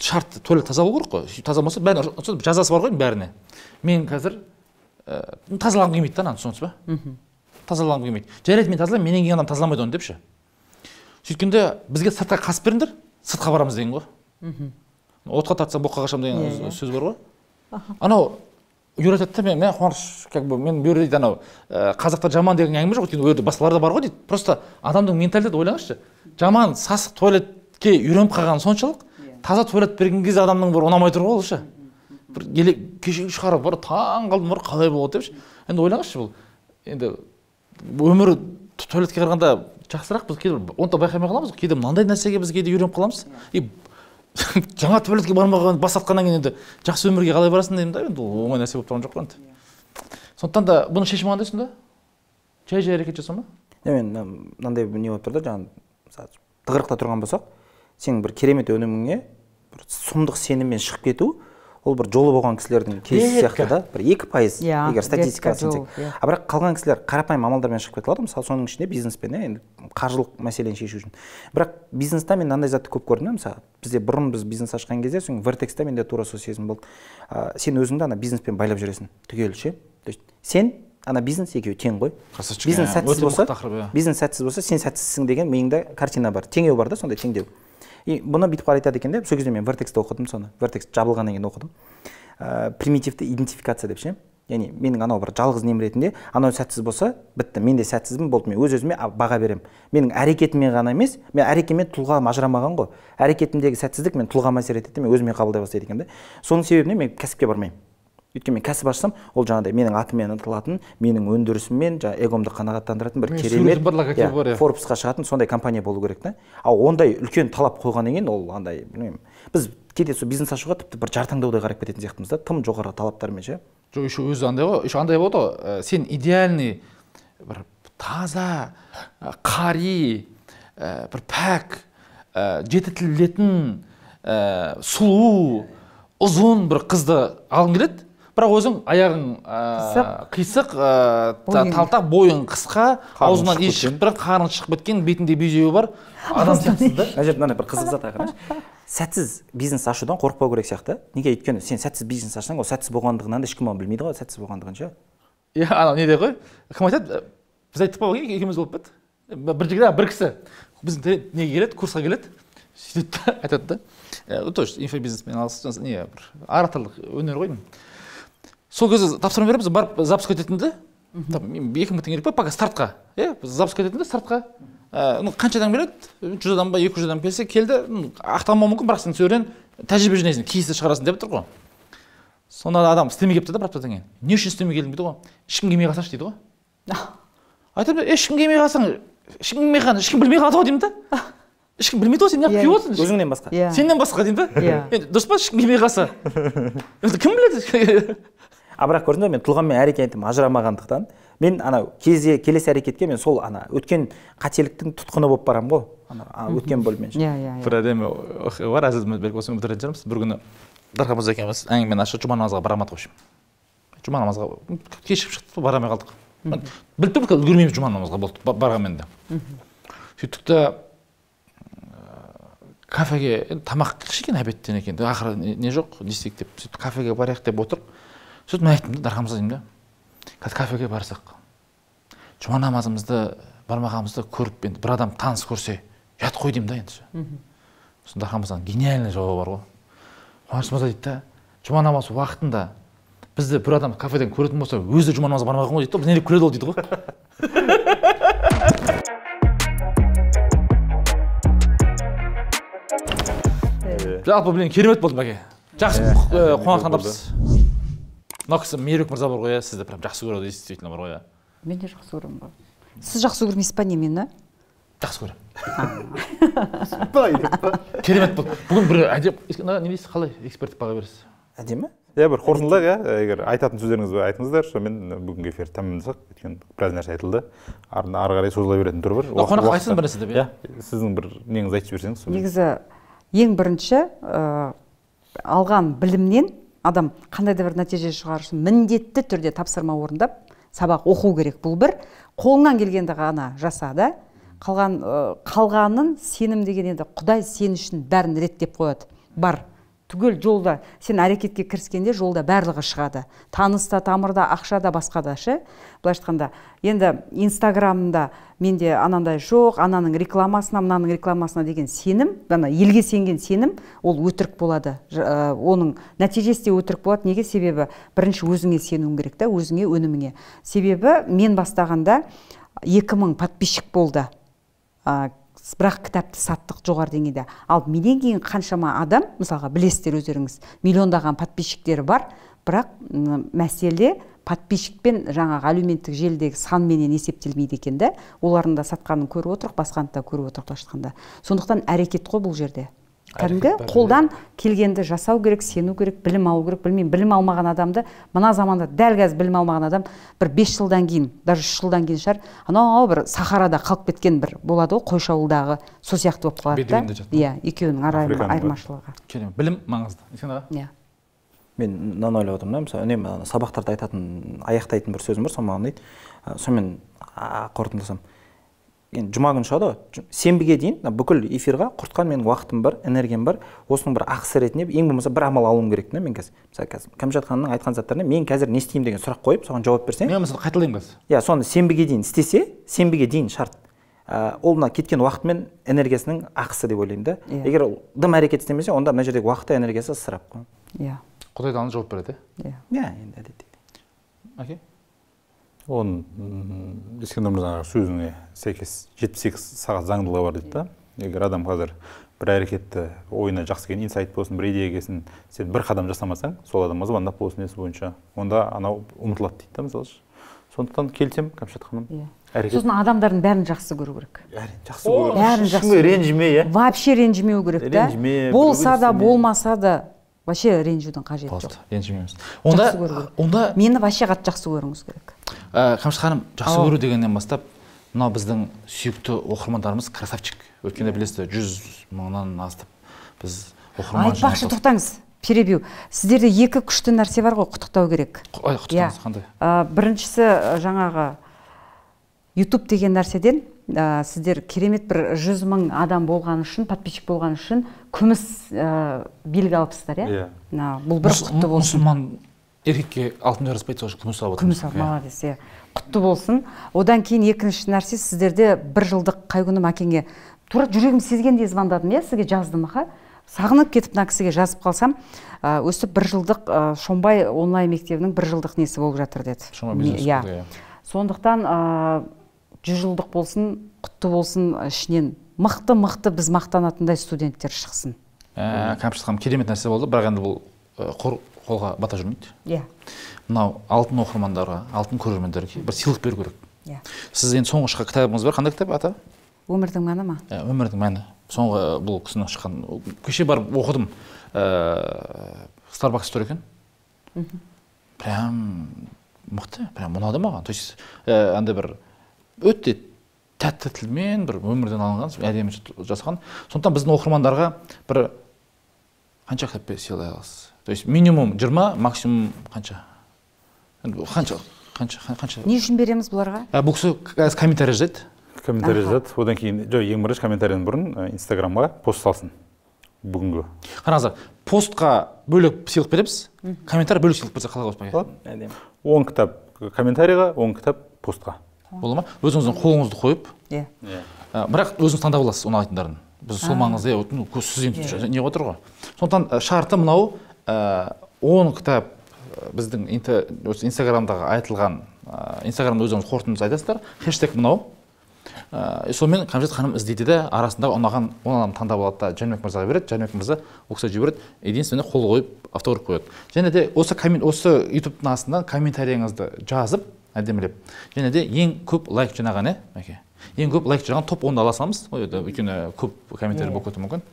шарт туалет таза болу керек қой сөйтіп таза болмаса бәрі жазасы бар ғой бәріне мен қазір ә, э, тазалағым келмейді да ананы түсіндіңіз ба тазалағым келмейді жарайды мен тазалаймын менен кейін адам тазаламайды оны депші сөйткенде бізге сыртқа қасып беріңдер сыртқа барамыз деген ғой отқа тартсам боққа қашамын деген иә, иә. сөз бар ғой анау юра айтады да мен мә қуаныш как бы мен бұл дейді анау э, қазақтар жаман деген әңгіме жоқ өйткені ол жерде басқалар да бар ғой дейді просто адамның менталитеті ойлаңызшы жаман сасық туалетке үйреніп қалғаны соншалық таза туалет берген кезде адамның бір ұнамай тұр ғой ол ше бір кешегі шығарып бар таң қалдым бар қалай болады депші енді ойлаңызшы бұл енді өмір туалетке қарағанда жақсырақ біз кейде оны да байқамай қаламыз ғой кейде мынандай нәрсеге біз кейде үйреніп қаламыз и жаңа туалетке бармаған бас тартқаннан кейін енді жақсы өмірге қалай барасың деймін да енді ол оңай нәрсе болып тұрған жоқ қой енді сондықтан да бұның шешімі қандай сонда жай жай әрекет жасау ма мен мынандай не болып тұр да жаңағы мысалы тығырықта тұрған болсақ сенің бір керемет өніміңе бір сұмдық сеніммен шығып кету ол бір жолы болған кісілердің кейсі сияқты да бір екі пайыз иә, егер статистикаға сенсек иә. а бірақ қалған кісілер қарапайым амалдармен шығып кете алады мысалы соның ішінде бизнеспен иә енді қаржылық мәселені шешу үшін бірақ бизнеста мен мынандай затты көп көрдім да мысалы бізде бұрын біз бизнес ашқан кезде сосын вертексте менде тура сол сезім болды а, сен өзіңді ана бизнеспен байлап жүресің түгел ше то есть сен ана бизнес екеуі тең ғой бизнес ә, сәтсіз болса иә. бизнес сәтсіз болса сен сәтсізсің деген миыңда картина бар теңеу бар да сондай теңдеу и бұны бүйтіп қарай айтады екен де сол кезде мен вертексті оқыдым соны вертекс жабылғаннан кейін оқыдым ә, примитивті идентификация деп ше яғни менің анау бір жалғыз нем ретінде анау сәтсіз болса бітті менде де сәтсізбін болды мен өз өзіме баға беремін менің әрекетіме ғана емес мен әрекетіме тұлғам ажырамаған ғой әрекетімдегі сәтсіздік мен тұлғама әсер етеді мен өзіме қабылдай бастайды екенмін да соның себебінен мен кәсіпке бармаймын өйткені мен кәсіп ашсам ол жаңағыдай менің атыммен аталатын менің өндірісіммен жаңағы эгомды қанағаттандыратын бір керемет иә, форбсқа шығатын сондай компания болу керек та ал ондай үлкен талап қойғаннан кейін ол андай білмеймін біз кейде сол бизнес ашуға тіпті бір жартаңдаудай қарап кететін сияқтымыз да тым жоғары талаптармен ше жоқ еще өзі андай ғой еще андай болады ғой э, сен идеальный бір таза э, қари э, бір пәк ә, жеті сұлу ұзын бір қызды алғың келеді бірақ өзің аяғың ә, қисық ә, талтақ бойың қысқа аузынан иіс шығып тұр қарның шығып кеткен бетінде безеуі бар адам сияқтысың да мына жерде мынандай бір қызық зат қарашы сәтсіз бизнес ашудан қорықпау керек сияқты неге өйткені сен сәтсіз бизнес ашсаң ол сәтсіз болғандығынан да ешкім оны білмейді ғой сәтсіз болғандығын ше иә анау неде ғой кім айтады біз айттық па екеуміз болып кетті бір жігіт бір кісі біздің неге келеді курсқа келеді сөйтеді да айтады да э, тоже инфобизнеспен айналысып не бір ораторлық өнер ғой деймін сол кезде тапсырма береміз барып запуск ететін де екі мың теңге керек па пока стартқа иә запуск ететін де стартқа ә, ну қанша адам келеді жүз адам ба екі жүз адам келсе келді ақталмауы мүмкін бірақ сен сол жерден тәжірибе жинайсың кейсті шығарасың деп тұр ғой сонда адам істемей келіпті да бір аптадан кейін не үшін істемей келдің дейді ғой ешкім келмей қалсаңшы дейді ғой айтамын ешкім келмей қалсаң ешкім келмей қалған ешкім білмей қалады ғой деймін да ешкім білмейді ғой сен неғып иә. күйіп отырсың өзіңнен басқа иә сенен басқа деймін да иә дұрыс па ешкім келмей қалса кім біледі а бірақ көрдіңдер мен тұлғамен мен әрекетім ажырамағандықтан мен анау келесі әрекетке мен сол ана өткен қателіктің тұтқыны болып барамын ғой ана өткен бөлмен иә иә бір әдемі оқиға бар әзіз бәлкім осымен бітіретін шығармыз бір күні дархан мырза екеуміз әңгімені ашып жұма намазға алмадық в общем жұма намазға кешігіп шықтық бара алмай қалдық біліп тұрмын үлгермейміз жұма намазға болды барғанмен де сөйттік та кафеге тамақ ішкен обедтен екен ақыры не жоқ не істейік деп сөйтіп кафеге барайық деп отырық сөйтіп мен айттым да дархан деймін да қазір кафеге барсақ жұма намазымызды бармағанымызды көріп енді бір адам таныс көрсе ұят қой деймін да енді сосын дархан мырзаның гениальный жауабы бар ғой қуаныш мырза дейді да жұма намаз уақытында бізді бір адам кафеден көретін болса өзі жұма намазға бармаған ғой дейді да біз не деп күледі ол дейді ғой жалпы блин керемет болды бәке жақсы қуанатқан мына кісі мейірбек мырза бар ғой иә сізді прям жақсы көреді действительно бар ғой иә мен де жақсы көремін ғой сіз жақсы көрмейсіз ба не мені жақсы көремін керемет болды бүгін бір әдеп не дейсіз қалай эксперттік баға бересіз әдемі иә бір қорытындылайық иә ә, егер айтатын сөздеріңіз бар айтыңыздар сонымен бүгінгі эфирді тәмамдасақ өйткені біраз нәрсе айтылды ары қарай созыла беретін түрі бар қонаққа айтсын нәрсе деп иә. иә сіздің бір неңізді айтып жіберсеңіз негізі ең бірінші алған білімнен адам қандай да бір нәтиже шығару үшін міндетті түрде тапсырма орындап сабақ оқу керек бұл бір қолыңнан келгенді ғана жаса да қалған қалғанын сенім деген енді құдай сен үшін бәрін реттеп қояды бар түгел жолда сен әрекетке кіріскенде жолда барлығы шығады таныс та тамырда ақша да басқа да ше былайша айтқанда енді инстаграмда менде анандай жоқ ананың рекламасына мынаның рекламасына деген сенім ана елге сенген сенім ол өтірік болады ә, оның нәтижесі де өтірік болады неге себебі бірінші өзіңе сенуің керек та өзіңе өніміңе себебі мен бастағанда 2000 подписчик болды бірақ кітапты саттық жоғары деңгейде ал менен кейін қаншама адам мысалға білесіздер өздеріңіз миллиондаған подписчиктері бар бірақ мәселе подписчикпен жаңағы әлеуметтік желідегі санменен есептелмейді екен да олардың да сатқанын көріп отырмық басқаны да көріп отырмық былайша айтқанда сондықтан әрекет қой бұл жерде кәдімгі қолдан келгенді жасау керек сену керек білім алу керек білмеймін білім алмаған адамды мына заманда дәл қазір білім алмаған адам бір бес жылдан кейін даже үш жылдан кейін шығар анау бір сахарада қалып кеткен бір болады ғой қойшы ауылдағы сол сияқты болып қалады да иә екеуінің айырмашылығы керемет білім маңызды өйткені иә мен мынаны ойлап отырмын да мысалы үнемі сабақтарда айтатын аяқтайтын бір сөзім бар сол маған ұнайды сонымен қорытындыласам енді жұма күні шығады ғой сенбіге дейін бүкіл эфирға құртқан менің уақытым бар энергиям бар осының бір ақысы ретінде ең болмаса бір амал алуым керек да мен қазір мысалы қазір кәмшат ханымның айтқан заттарына мен қазір не істеймін деген сұрақ қойып соған жауап берсең мен мысалы қайталаймын қазір иә соны сенбіге дейін істесе сенбіге дейін шарт ә, ол мына кеткен уақыт мен энергиясының ақысы деп ойлаймын да yeah. Иә. егер ол дым әрекет істемесе онда мына жердегі уақыты энергиясы ысырап иә yeah. құдай тағала жауап береді иә иә енді әдетте әке оның ескендір мырзаның сөзіне сәйкес жетпіс сегіз сағат заңдылығы бар дейді да егер адам қазір бір әрекетті ойына жақсы келген инсайт болсын бір идея келсін сен бір қадам жасамасаң сол адамға звондап болсын несі бойынша онда анау ұмытылады дейді да мысалы сондықтан келісемін кәмшат ханым иә әрекет сосын адамдардың бәрін жақсы көру керек жақсы көру бәрін жақсы ренжіме иә вообще ренжімеу керек та ренжіме болса да болмаса да вообще ренжудің қажеті жоқ ренжімеңіз онда онда мені вообще қатты жақсы көруіңіз керек ә, э, қамшы ханым жақсы көру дегеннен бастап мынау біздің сүйікті оқырмандарымыз красавчик өйткені білесіздер жүз мыңнан астып біз оқырман айтпақшы тоқтаңыз перебью сіздерде екі күшті нәрсе бар ғой құттықтау керек құттықтаңыз иә. қандай ә, біріншісі э, жаңағы ютуб деген нәрседен ә, сіздер керемет бір жүз мың адам болған үшін подписчик болған үшін күміс ә, белгі алыпсыздар иә yeah. Иә. бұл бір құтты болсын мұсылман еркекке алтын жараспайды сол үшін күміс алып күміс алып иә. молодец иә құтты болсын одан кейін екінші нәрсе сіздерде бір жылдық қай күні мәкеңе тура жүрегім сезгендей звондадым иә сізге жаздым ха сағынып кетіп мына кісіге жазып қалсам өстіп бір жылдық шомбай онлайн мектебінің бір жылдық несі болып жатыр деді иә. иә сондықтан жүз жылдық болсын құтты болсын ішінен мықты мықты біз мақтанатындай студенттер шықсын ә, кәмшат ханым керемет нәрсе болды бірақ енді бұл құр қолға бата жүрмейді иә мынау алтын оқырмандарға алтын көрермендерге бір сыйлық беру керек иә сіз енді соңғы шыққан кітабыңыз бар қандай кітап ата өмірдің мәні ма иә өмірдің мәні соңғы бұл кісінің шыққан кеше барып оқыдым ыыы старбакс тұр екен прям мықты прям ұнады маған то есть андай бір өте тәтті тілмен бір өмірден алынған әдемі жасаған сондықтан біздің оқырмандарға бір қанша кітап сыйлай аласыз то есть минимум жиырма максимум қанша қанша қанша қанша не үшін береміз бұларға бұл кісі қазір комментарий жазады комментарий жазады одан кейін жоқ ең бірінші комментарийден бұрын инстаграмға пост салсын бүгінгі қараңыздар постқа бөлек сыйлық береміз комментарий бөлек сыйлық берсе қалай болады болады әдемі он кітап комментарийға он кітап постқа бола ма өзіңіздің қолыңызды қойып иә иә бірақ өзіңіз таңдап аласыз ұнайтындарын біз сол маңызды иә, сіз енді иә. не ғой сондықтан шарты мынау Э, он кітап э, біздің осы инстаграмдағы айтылған ә, инстаграмда өздеріңіз қорытындысы айтасыздар хештег мынау ә, сонымен қамшат ханым іздейді де арасындағы ұнаған он адамды таңдап алады да жәнібек мырзаға береді жәнібек мырза ол кісіге жібереді единственное қол қойып автограф қояды және де осы коммент осы ютубтың астында комментарийіңізді жазып әдемілеп және де ең көп лайк жинаған иә мәке ең көп лайк жинаған топ онды ала саламыз өйткені көп комментарий болып кетуі мүмкін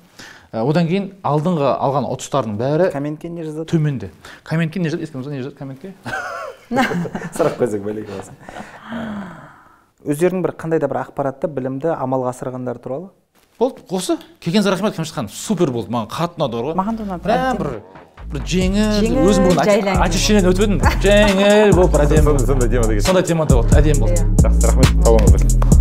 Э, одан кейін алдыңғы алған ұтыстардың бәрі комментке не жазады төменде комментке не жазады не жазады комментке сұрап қойсаң бәлеге өздерінің бір қандай да бір ақпаратты білімді амалға асырғандар туралы болды осы келген рахмет кәмшат ханым супер болды маған қатты ұнады ғой маған да ұнады прям бір бір жеңіл өзім бұрын очищениеден өтіп едім жеңіл болып бір әдемі сондай темада болды әдемі болды иә. жақсы рахмет сау болыңыздар